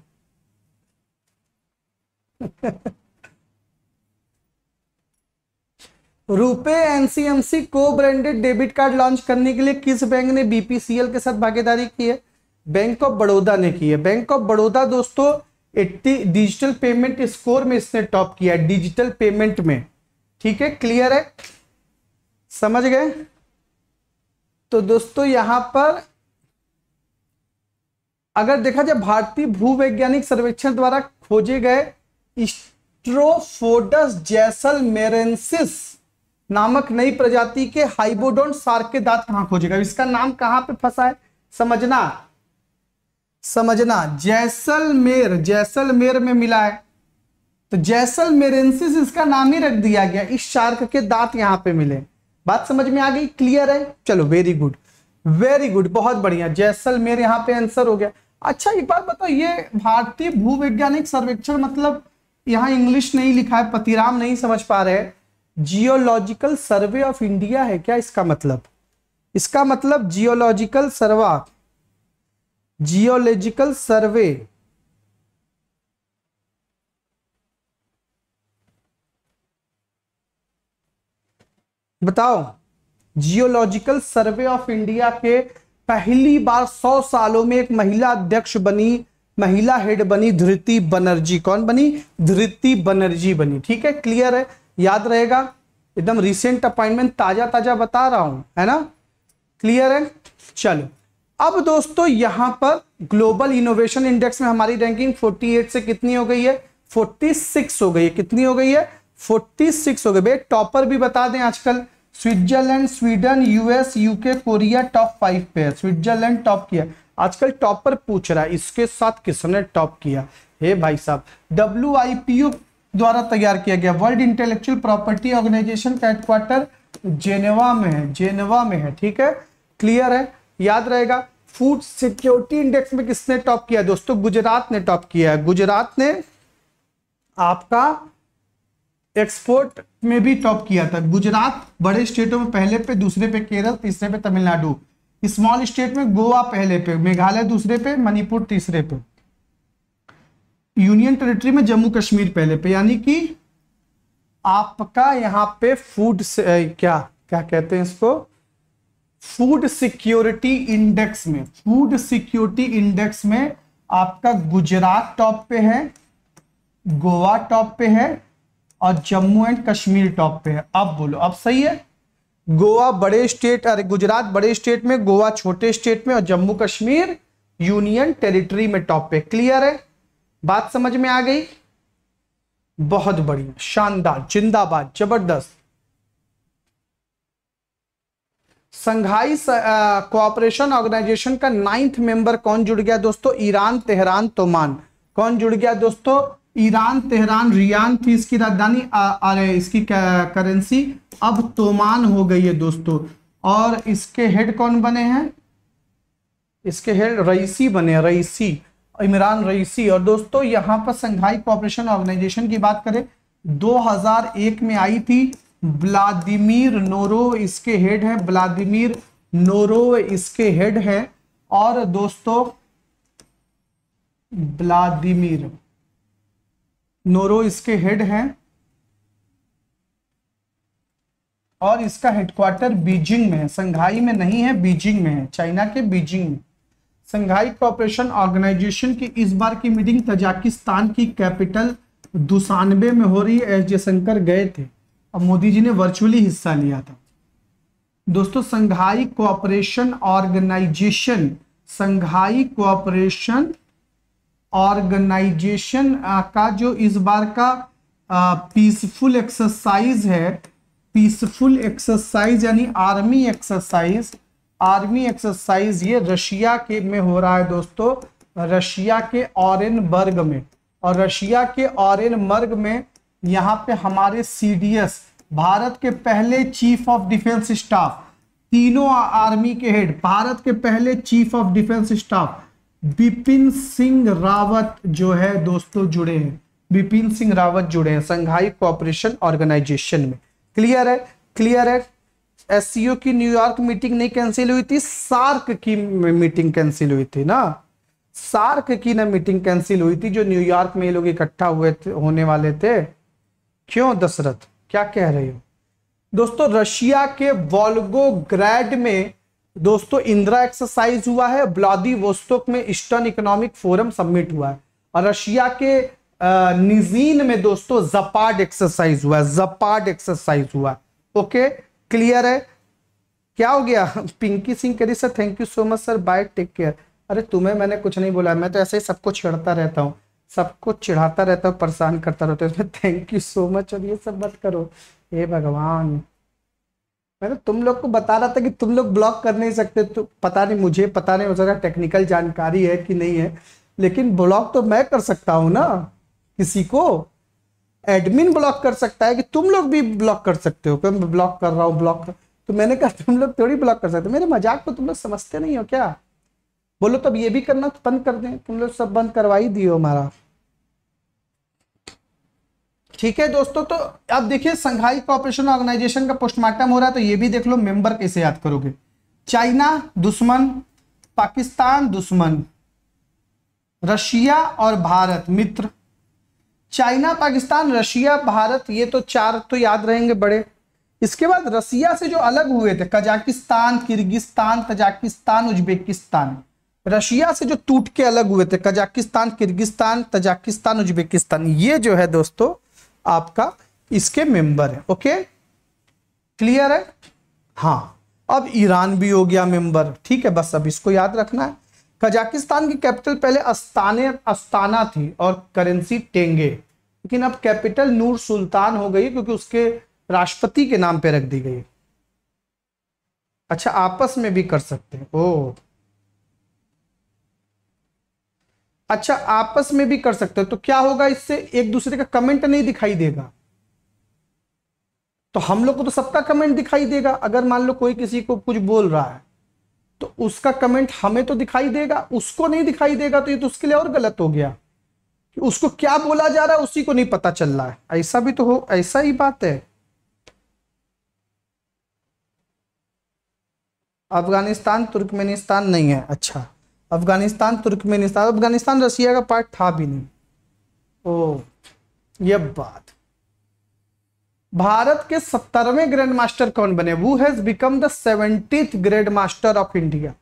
रुपे एनसीएमसी को ब्रांडेड डेबिट कार्ड लॉन्च करने के लिए किस बैंक ने बीपीसीएल के साथ भागीदारी की है बैंक ऑफ बड़ौदा ने की है बैंक ऑफ बड़ौदा दोस्तों एट्टी डिजिटल पेमेंट स्कोर में इसने टॉप किया है डिजिटल पेमेंट में ठीक है क्लियर है समझ गए तो दोस्तों यहां पर अगर देखा जाए भारतीय भूवैज्ञानिक सर्वेक्षण द्वारा खोजे गए स्ट्रोफोडस जैसलमेरेंसिस नामक नई प्रजाति के हाइबोडोन सार के दांत कहां खोजेगा इसका नाम कहां पे फंसा है समझना समझना जैसलमेर जैसलमेर में मिला है तो जैसलमेरेंसिस इसका नाम ही रख दिया गया इस शार्क के दांत यहां पे मिले बात समझ में आ गई क्लियर है चलो वेरी गुड वेरी गुड बहुत बढ़िया जैसलमेर यहाँ पे आंसर हो गया अच्छा एक बात बताओ ये भारतीय भूवैज्ञानिक सर्वेक्षण मतलब यहां इंग्लिश नहीं लिखा है पतिराम नहीं समझ पा रहे जियोलॉजिकल सर्वे ऑफ इंडिया है क्या इसका मतलब इसका मतलब जियोलॉजिकल सर्वा जियोलॉजिकल सर्वे बताओ जियोलॉजिकल सर्वे ऑफ इंडिया के पहली बार सौ सालों में एक महिला अध्यक्ष बनी महिला हेड बनी धृति बनर्जी कौन बनी धृति बनर्जी बनी ठीक है क्लियर है याद रहेगा एकदम रिसेंट अपॉइंटमेंट ताजा ताजा बता रहा हूं है ना क्लियर है चलो अब दोस्तों यहां पर ग्लोबल इनोवेशन इंडेक्स में हमारी रैंकिंग 48 से कितनी हो गई है 46 हो गई है कितनी हो गई है 46 हो गई भैया टॉपर भी बता दें आजकल Switzerland Sweden US UK Korea top five पे है स्विट्जरलैंड टॉप किया आजकल टॉप पर पूछ रहा है इसके साथ किसने टॉप किया हे भाई साहब डब्ल्यू द्वारा तैयार किया गया वर्ल्ड इंटेलेक्चुअल प्रॉपर्टी ऑर्गेनाइजेशन का हेडक्वार्टर जेनेवा में है जेनेवा में है ठीक है क्लियर है याद रहेगा फूड सिक्योरिटी इंडेक्स में किसने टॉप किया दोस्तों गुजरात ने टॉप किया है गुजरात ने आपका एक्सपोर्ट में भी टॉप किया था गुजरात बड़े स्टेटों में पहले पे दूसरे पे केरल तीसरे पे तमिलनाडु स्मॉल स्टेट में गोवा पहले पे मेघालय दूसरे पे मणिपुर तीसरे पे यूनियन टेरिटरी में जम्मू कश्मीर पहले पे यानी कि आपका यहां पे फूड क्या क्या कहते हैं इसको फूड सिक्योरिटी इंडेक्स में फूड सिक्योरिटी इंडेक्स में आपका गुजरात टॉप पे है गोवा टॉप पे है और जम्मू एंड कश्मीर टॉप पे है अब बोलो अब सही है गोवा बड़े स्टेट अरे गुजरात बड़े स्टेट में गोवा छोटे स्टेट में और जम्मू कश्मीर यूनियन टेरिटरी में टॉप पे क्लियर है बात समझ में आ गई बहुत बढ़िया शानदार जिंदाबाद जबरदस्त संघाई कोऑपरेशन ऑर्गेनाइजेशन का नाइन्थ मेंबर कौन जुड़ गया दोस्तों ईरान तेहरान तोमान कौन जुड़ गया दोस्तों ईरान तेहरान रियान थी इसकी राजधानी अरे इसकी करेंसी अब तोमान हो गई है दोस्तों और इसके हेड कौन बने हैं इसके हेड रईसी बने रईसी इमरान रईसी और दोस्तों यहां पर संघाई कॉपरेशन ऑर्गेनाइजेशन की बात करें 2001 में आई थी ब्लादिमिर नोरो इसके हेड है ब्लादिमिर नोरो इसके हेड है और दोस्तों ब्लादिमिर नोरो इसके हेड हैं और इसका हेडक्वार्टर बीजिंग में है संघाई में नहीं है बीजिंग में है चाइना के बीजिंग में संघाई कॉपरेशन ऑर्गेनाइजेशन की इस बार की मीटिंग तजाकिस्तान की कैपिटल दुसानबे में हो रही है एस जयशंकर गए थे और मोदी जी ने वर्चुअली हिस्सा लिया था दोस्तों Shanghai cooperation organisation Shanghai cooperation organisation का जो इस बार का पीसफुल एक्सरसाइज है पीसफुल एक्सरसाइज यानी आर्मी एक्सरसाइज आर्मी एक्सरसाइज ये रशिया के में हो रहा है दोस्तों रशिया के बर्ग में और रशिया के मर्ग में यहाँ पे हमारे सीडीएस भारत के पहले चीफ ऑफ डिफेंस स्टाफ तीनों आर्मी के हेड भारत के पहले chief of defence staff Bipin Singh Rawat जो है दोस्तों जुड़े हैं बिपिन सिंह रावत जुड़े हैं संघाई कॉपरेशन ऑर्गेनाइजेशन में क्लियर है क्लियर है एस की न्यूयॉर्क मीटिंग नहीं कैंसिल हुई थी सार्क की मीटिंग कैंसिल हुई थी ना सार्क की ना मीटिंग कैंसिल हुई थी जो न्यूयॉर्क में ये लोग इकट्ठा हुए थे, होने वाले थे क्यों दशरथ क्या कह रहे हो दोस्तों रशिया के वॉल्गो ग्रैड में दोस्तों इंदिरा एक्सरसाइज हुआ है वोस्तोक में ईस्टर्न इकोनॉमिक फोरम सबमिट हुआ है और रशिया के निजीन में दोस्तों जपाड एक्सरसाइज हुआ है जपाड एक्सरसाइज हुआ ओके क्लियर है क्या हो गया पिंकी सिंह कह रही sir thank you so much sir bye take care अरे तुम्हें मैंने कुछ नहीं बोला मैं तो ऐसे ही सबको छिड़ता रहता हूँ सबको चिढ़ाता रहता हूँ परेशान करता रहता हूँ थैंक यू सो मच और ये सब मत करो हे भगवान मैंने तुम लोग को बता रहा था कि तुम लोग ब्लॉक कर नहीं सकते तो पता नहीं मुझे पता नहीं हो सकता टेक्निकल जानकारी है कि नहीं है लेकिन ब्लॉक तो मैं कर सकता हूँ ना किसी को एडमिन ब्लॉक कर सकता है कि तुम लोग भी ब्लॉक कर सकते हो मैं ब्लॉक कर रहा हूँ ब्लॉक तो मैंने कहा तुम लोग थोड़ी ब्लॉक कर सकते हो मेरे मजाक को तुम लोग समझते नहीं हो क्या बोलो तब ये भी करना तो बंद कर दें तुम लोग सब बंद करवा ही दिए हमारा ठीक है दोस्तों तो अब देखिए संघाई कॉपरेशन ऑर्गेनाइजेशन का पोस्टमार्टम हो रहा है तो ये भी देख लो मेंबर कैसे याद करोगे चाइना दुश्मन पाकिस्तान दुश्मन रशिया और भारत मित्र चाइना पाकिस्तान रशिया भारत ये तो चार तो याद रहेंगे बड़े इसके बाद रशिया से जो अलग हुए थे Kazakhstan Kyrgyzstan Tajikistan Uzbekistan Russia से जो टूट के अलग हुए थे कजाकिस्तान किर्गिस्तान तजाकिस्तान उज्बेकिस्तान ये जो है दोस्तों आपका इसके मेंबर है ओके क्लियर है हाँ अब ईरान भी हो गया मेंबर ठीक है बस अब इसको याद रखना है कजाकिस्तान की कैपिटल पहले अस्ताने अस्ताना थी और करेंसी टेंगे लेकिन अब कैपिटल नूर सुल्तान हो गई क्योंकि उसके राष्ट्रपति के नाम पे रख दी गई अच्छा आपस में भी कर सकते हैं ओ अच्छा आपस में भी कर सकते हो तो क्या होगा इससे एक दूसरे का कमेंट नहीं दिखाई देगा तो हम लोग को तो सबका कमेंट दिखाई देगा अगर मान लो कोई किसी को कुछ बोल रहा है तो उसका कमेंट हमें तो दिखाई देगा उसको नहीं दिखाई देगा तो ये तो उसके लिए और गलत हो गया कि उसको क्या बोला जा रहा है उसी को नहीं पता चल रहा है ऐसा भी तो हो ऐसा ही बात है अफगानिस्तान तुर्कमेनिस्तान नहीं है अच्छा अफगानिस्तान तुर्कमेनिस्तान अफगानिस्तान रसिया का पार्ट था भी नहीं ओ ये बात भारत के सत्तरवें ग्रैंड मास्टर कौन बने वो has become the seventy grand master of India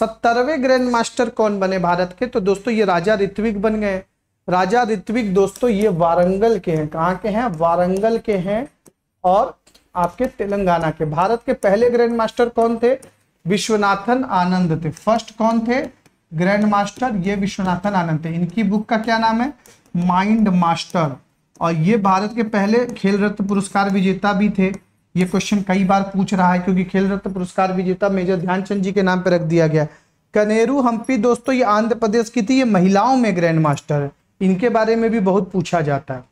सत्तरवें ग्रैंड मास्टर कौन बने भारत के तो दोस्तों ये राजा ऋत्विक बन गए राजा ऋत्विक दोस्तों ये वारंगल के हैं कहाँ के हैं वारंगल के हैं और आपके तेलंगाना के भारत के पहले ग्रैंड मास्टर कौन थे विश्वनाथन आनंद थे फर्स्ट कौन थे ग्रैंड मास्टर ये विश्वनाथन आनंद थे इनकी बुक का क्या नाम है माइंड मास्टर और ये भारत के पहले खेल रत्न पुरस्कार विजेता भी थे ये क्वेश्चन कई बार पूछ रहा है क्योंकि खेल रत्न पुरस्कार विजेता मेजर ध्यानचंद जी के नाम पर रख दिया गया कनेरू हम्पी दोस्तों ये आंध्र प्रदेश की थी ये महिलाओं में ग्रैंड मास्टर है इनके बारे में भी बहुत पूछा जाता है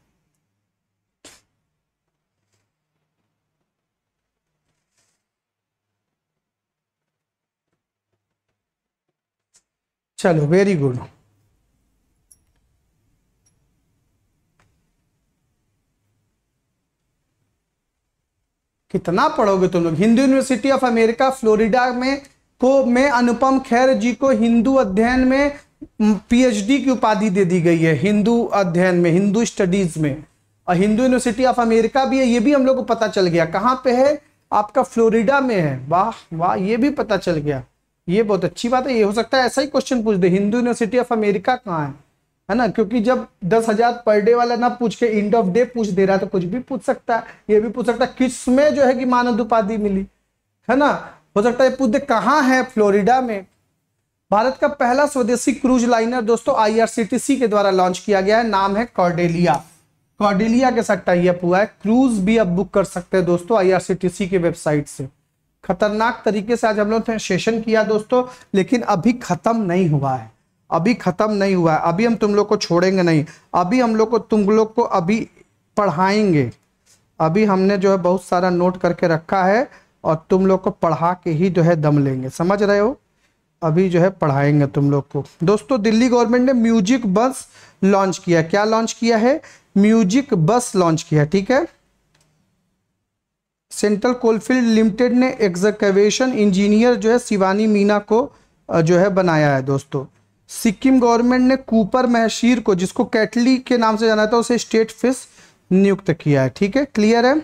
चलो वेरी गुड कितना पढ़ोगे तुम लोग Hindu university of America Florida में को में अनुपम खैर जी को हिंदू अध्ययन में पीएचडी की उपाधि दे दी गई है हिंदू अध्ययन में हिंदू स्टडीज में और हिंदू यूनिवर्सिटी ऑफ अमेरिका भी है ये भी हम लोग को पता चल गया कहाँ पे है आपका फ्लोरिडा में है वाह वाह ये भी पता चल गया ये बहुत अच्छी बात है ये हो सकता है ऐसा ही क्वेश्चन पूछ दे हिंदू यूनिवर्सिटी ऑफ अमेरिका कहाँ है है ना क्योंकि जब दस हजार पर डे वाला ना पूछ के इंड ऑफ डे पूछ दे रहा है तो कुछ भी पूछ सकता है ये भी पूछ सकता है किस में जो है कि मानद उपाधि मिली है ना हो सकता है पूछ दे कहाँ है फ्लोरिडा में भारत का पहला स्वदेशी क्रूज लाइनर दोस्तों आईआरसीटीसी के द्वारा लॉन्च किया गया है नाम है कॉर्डेलिया कॉर्डेलिया के साथ टाइप हुआ है क्रूज भी आप बुक कर सकते हैं दोस्तों आईआरसीटीसी के वेबसाइट से खतरनाक तरीके से आज हम लोग सेशन किया दोस्तों लेकिन अभी ख़त्म नहीं हुआ है अभी ख़त्म नहीं हुआ है अभी हम तुम लोग को छोड़ेंगे नहीं अभी हम लोग को तुम लोग को अभी पढ़ाएंगे अभी हमने जो है बहुत सारा नोट करके रखा है और तुम लोग को पढ़ा के ही जो है दम लेंगे समझ रहे हो अभी जो है पढ़ाएंगे तुम लोग को दोस्तों दिल्ली गवर्नमेंट ने म्यूजिक बस लॉन्च किया क्या लॉन्च किया है म्यूजिक बस लॉन्च किया ठीक है सेंट्रल कोलफील्ड लिमिटेड ने एग्जकवेशन इंजीनियर जो है शिवानी मीना को जो है बनाया है दोस्तों सिक्किम गवर्नमेंट ने कूपर महशीर को जिसको कैटली के नाम से जाना था उसे स्टेट फिश नियुक्त किया है ठीक है क्लियर है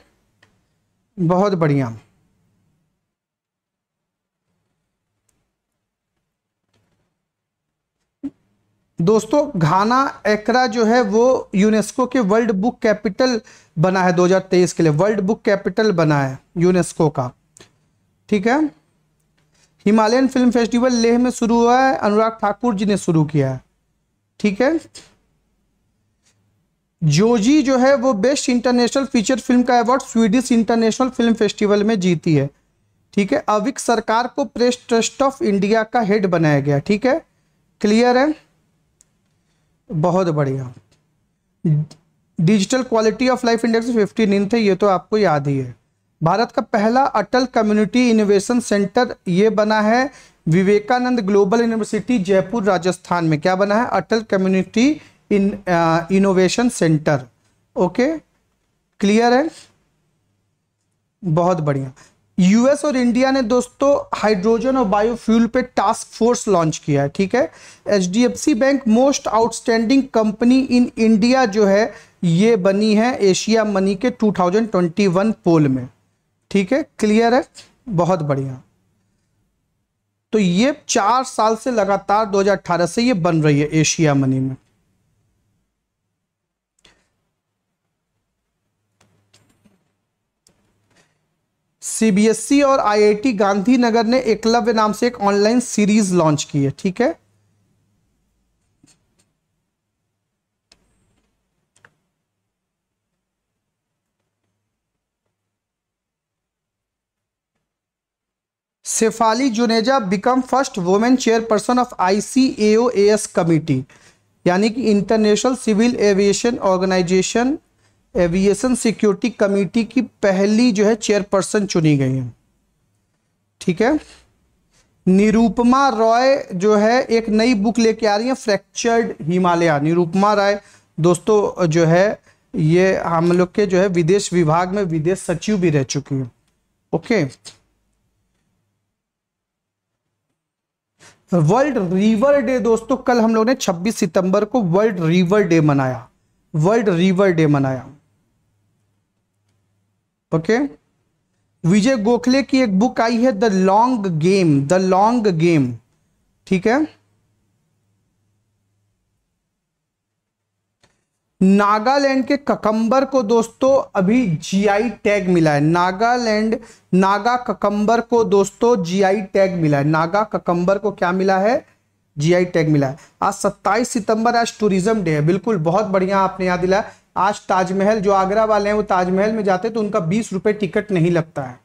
बहुत बढ़िया दोस्तों घाना एकरा जो है वो यूनेस्को के वर्ल्ड बुक कैपिटल बना है 2023 के लिए वर्ल्ड बुक कैपिटल बना है यूनेस्को का ठीक है हिमालयन फिल्म फेस्टिवल लेह में शुरू हुआ है अनुराग ठाकुर जी ने शुरू किया है ठीक है जोजी जो है वो बेस्ट इंटरनेशनल फीचर फिल्म का award Swedish international film festival में जीती है ठीक है अविक सरकार को प्रेस ट्रस्ट ऑफ इंडिया का हेड बनाया गया ठीक है क्लियर है बहुत बढ़िया digital quality of life index नीन थे ये तो आपको याद ही है भारत का पहला अटल कम्युनिटी इनोवेशन सेंटर ये बना है विवेकानंद ग्लोबल यूनिवर्सिटी जयपुर राजस्थान में क्या बना है Atal community in innovation centre okay clear है बहुत बढ़िया यूएस और इंडिया ने दोस्तों हाइड्रोजन और बायोफ्यूल पे टास्क फोर्स लॉन्च किया है ठीक है H bank most outstanding company in India जो है ये बनी है एशिया मनी के 2021 पोल में ठीक है क्लियर है बहुत बढ़िया तो ये चार साल से लगातार 2018 से ये बन रही है एशिया मनी में सीबीएसई e और आईआईटी गांधीनगर ने एकलव्य नाम से एक ऑनलाइन सीरीज लॉन्च की है ठीक है Shefali Juneja become first women chairperson of I C A O S committee यानी कि international civil aviation organisation aviation security committee की पहली जो है चेयरपर्सन चुनी गई है ठीक है निरूपमा रॉय जो है एक नई बुक लेके आ रही है फ्रैक्चर्ड हिमालय निरूपमा रॉय दोस्तों जो है ये हम लोग के जो है विदेश विभाग में विदेश सचिव भी रह चुकी है ओके वर्ल्ड रिवर डे दोस्तों कल हम लोग ने 26 सितंबर को वर्ल्ड रिवर डे मनाया वर्ल्ड रिवर डे मनाया ओके विजय गोखले की एक बुक आई है the long game the long game ठीक है नागालैंड के ककम्बर को दोस्तों अभी जीआई टैग मिला है नागालैंड नागा ककम्बर को दोस्तों जीआई टैग मिला है नागा ककम्बर को क्या मिला है जीआई टैग मिला है आज 27 सितंबर आज टूरिज्म डे है बिल्कुल बहुत बढ़िया आपने याद दिलाया आज ताजमहल जो आगरा वाले हैं वो ताजमहल में जाते हैं तो उनका बीस रुपये टिकट नहीं लगता है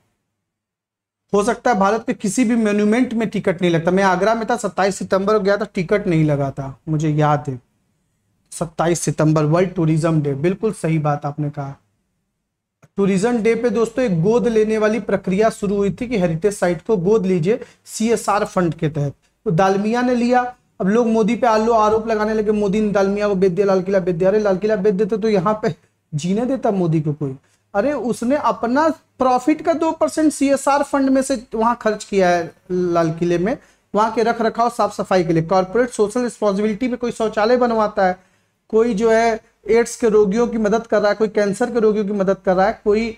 हो सकता है भारत के किसी भी मोन्यूमेंट में टिकट नहीं लगता मैं आगरा में था सत्ताईस सितंबर को गया था टिकट नहीं लगा था मुझे याद है सत्ताईस सितंबर वर्ल्ड टूरिज्म डे बिल्कुल सही बात आपने कहा टूरिज्म डे पे दोस्तों एक गोद लेने वाली प्रक्रिया शुरू हुई थी कि हेरिटेज साइट को गोद लीजिए सीएसआर फंड के तहत तो दालमिया ने लिया अब लोग मोदी पे आलो आरोप लगाने लगे मोदी ने दालमिया को बेच दिया लाल किला बेच दिया अरे लाल किला बेच देते तो यहाँ पे जीने देता मोदी को कोई अरे उसने अपना प्रॉफिट का दो परसेंट सी फंड में से वहां खर्च किया है लाल किले में वहां के रख रखाव साफ सफाई के लिए कॉर्पोरेट सोशल रिस्पॉन्सिबिलिटी में कोई शौचालय बनवाता है कोई जो है एड्स के रोगियों की मदद कर रहा है कोई कैंसर के रोगियों की मदद कर रहा है कोई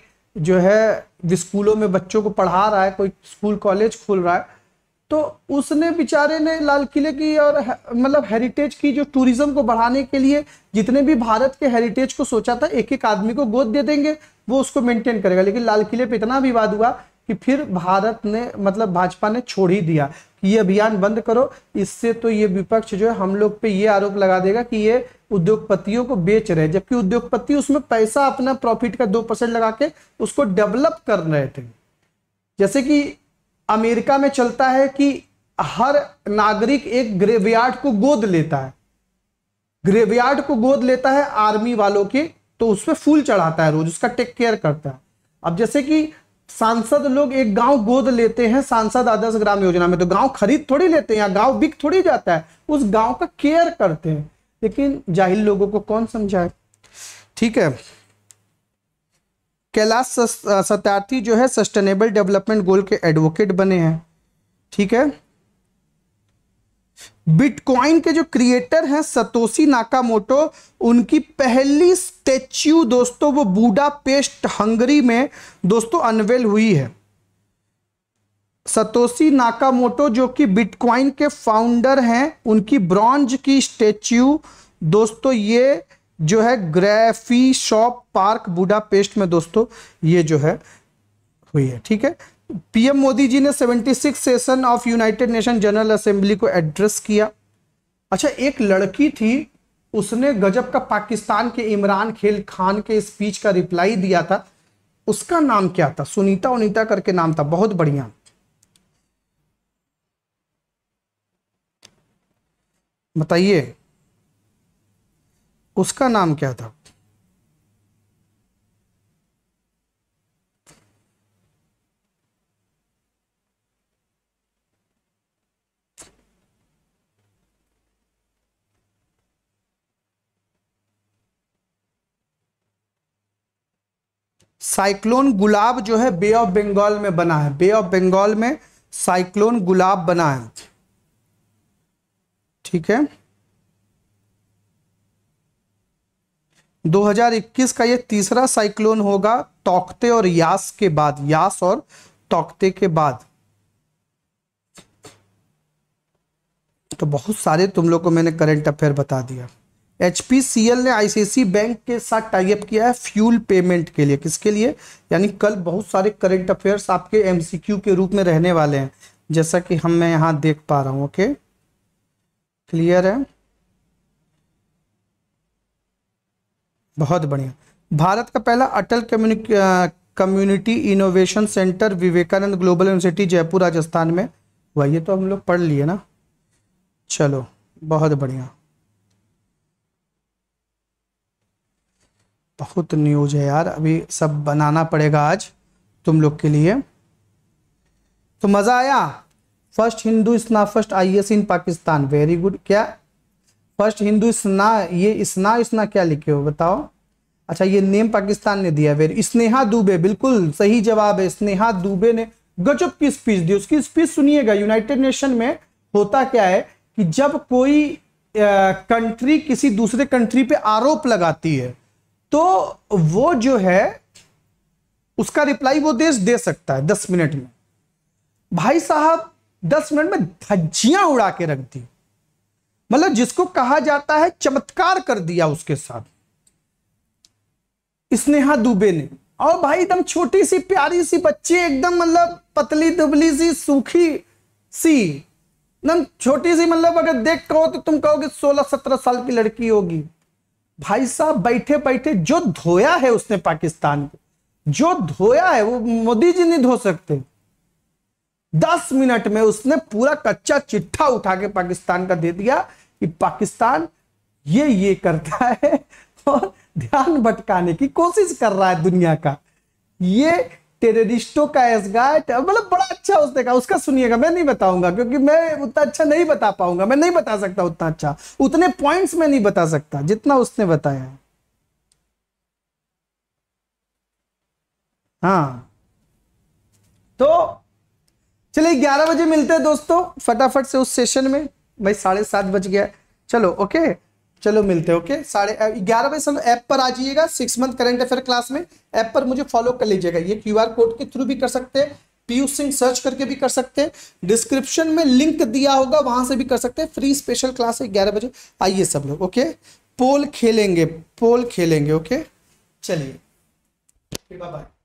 जो है स्कूलों में बच्चों को पढ़ा रहा है कोई स्कूल कॉलेज खोल रहा है तो उसने बेचारे ने लाल किले की और मतलब हेरिटेज की जो टूरिज्म को बढ़ाने के लिए जितने भी भारत के हेरिटेज को सोचा था एक एक आदमी को गोद दे देंगे वो उसको मेंटेन करेगा लेकिन लाल किले पे इतना विवाद हुआ कि फिर भारत ने मतलब भाजपा ने छोड़ ही दिया कि ये अभियान बंद करो इससे तो ये विपक्ष जो है हम लोग पे ये आरोप लगा देगा कि ये उद्योगपतियों को बेच रहे जबकि उद्योगपति उसमें पैसा अपना प्रॉफिट का दो परसेंट लगा के उसको डेवलप कर रहे थे जैसे कि अमेरिका में चलता है कि हर नागरिक एक ग्रेवयार्ड को गोद लेता है ग्रेवयार्ड को गोद लेता है आर्मी वालों के तो उसमें फूल चढ़ाता है रोज उसका टेक केयर करता है अब जैसे कि सांसद लोग एक गांव गोद लेते हैं सांसद आदर्श ग्राम योजना में तो गांव खरीद थोड़ी लेते हैं या गांव बिक थोड़ी जाता है उस गांव का केयर करते हैं लेकिन जाहिल लोगों को कौन समझाए ठीक है कैलाश सत्यार्थी जो है सस्टेनेबल डेवलपमेंट गोल के एडवोकेट बने हैं ठीक है बिटकॉइन के जो क्रिएटर हैं सतोशी नाकामोटो उनकी पहली स्टैच्यू दोस्तों वो बूढ़ा पेस्ट हंगरी में दोस्तों अनवेल हुई है सतोशी नाकामोटो जो कि बिटकॉइन के फाउंडर हैं उनकी ब्रॉन्ज की स्टेच्यू दोस्तों ये जो है ग्रेफी शॉप पार्क पेस्ट में दोस्तों ये जो है हुई है ठीक है पीएम मोदी जी ने 76 session of united nation general assembly को एड्रेस किया अच्छा एक लड़की थी उसने गजब का पाकिस्तान के इमरान खेल खान के स्पीच का रिप्लाई दिया था उसका नाम क्या था सुनीता उनीता करके नाम था बहुत बढ़िया बताइए उसका नाम क्या था साइक्लोन गुलाब जो है बे ऑफ बंगाल में बना है बे ऑफ बंगाल में साइक्लोन गुलाब बना है ठीक है 2021 का ये तीसरा साइक्लोन होगा तोकते और यास के बाद यास और तोकते के बाद तो बहुत सारे तुम लोग को मैंने करंट अफेयर बता दिया एच ने आईसीआईसी बैंक के साथ टाइप किया है फ्यूल पेमेंट के लिए किसके लिए यानी कल बहुत सारे करंट अफेयर्स आपके एमसीक्यू के रूप में रहने वाले हैं जैसा कि हम मैं यहाँ देख पा रहा हूँ ओके क्लियर है बहुत बढ़िया भारत का पहला Atal community innovation centre Vivekananda global university Jaipur Rajasthan में वही ये तो हम लोग पढ़ लिए ना चलो बहुत बढ़िया बहुत न्यूज है यार अभी सब बनाना पड़ेगा आज तुम लोग के लिए तो मज़ा आया फर्स्ट हिंदू स्ना फर्स्ट एस इन पाकिस्तान वेरी गुड क्या फर्स्ट हिंदू स्ना ये स्ना स्ना क्या लिखे हो बताओ अच्छा ये नेम पाकिस्तान ने दिया वेरी स्नेहा दुबे बिल्कुल सही जवाब है स्नेहा दुबे ने गजब की स्पीच दी उसकी स्पीच सुनिएगा यूनाइटेड नेशन में होता क्या है कि जब कोई कंट्री किसी दूसरे कंट्री पे आरोप लगाती है तो वो जो है उसका रिप्लाई वो देश दे सकता है दस मिनट में भाई साहब दस मिनट में धज्जियां उड़ा के रख दी मतलब जिसको कहा जाता है चमत्कार कर दिया उसके साथ स्नेहा दुबे ने और भाई एकदम छोटी सी प्यारी सी बच्ची एकदम मतलब पतली दुबली सी सूखी सी एकदम छोटी सी मतलब अगर देख कहो तो तुम कहोगे सोलह सत्रह साल की लड़की होगी भाई साहब बैठे बैठे जो धोया है उसने पाकिस्तान को जो धोया है वो मोदी जी नहीं धो सकते दस मिनट में उसने पूरा कच्चा चिट्ठा उठा के पाकिस्तान का दे दिया कि पाकिस्तान ये ये करता है और ध्यान भटकाने की कोशिश कर रहा है दुनिया का ये टेररिस्टों का एसगाट मतलब बड़ा अच्छा उसने कहा उसका सुनिएगा मैं नहीं बताऊंगा क्योंकि मैं उतना अच्छा नहीं बता पाऊंगा मैं नहीं बता सकता उतना अच्छा उतने पॉइंट्स में नहीं बता सकता जितना उसने बताया है हाँ तो चलिए ग्यारह बजे मिलते हैं दोस्तों फटाफट से उस सेशन में भाई साढ़े सात बज गया चलो ओके चलो मिलते हैं ओके साढ़े ग्यारह बजे सब ऐप पर आ जाइएगा six month current affair class में ऐप पर मुझे फॉलो कर लीजिएगा ये क्यू आर कोड के थ्रू भी कर सकते हैं पीयूष सिंह सर्च करके भी कर सकते हैं डिस्क्रिप्शन में लिंक दिया होगा वहां से भी कर सकते हैं फ्री स्पेशल क्लास है ग्यारह बजे आइए सब लोग ओके पोल खेलेंगे पोल खेलेंगे ओके चलिए बाय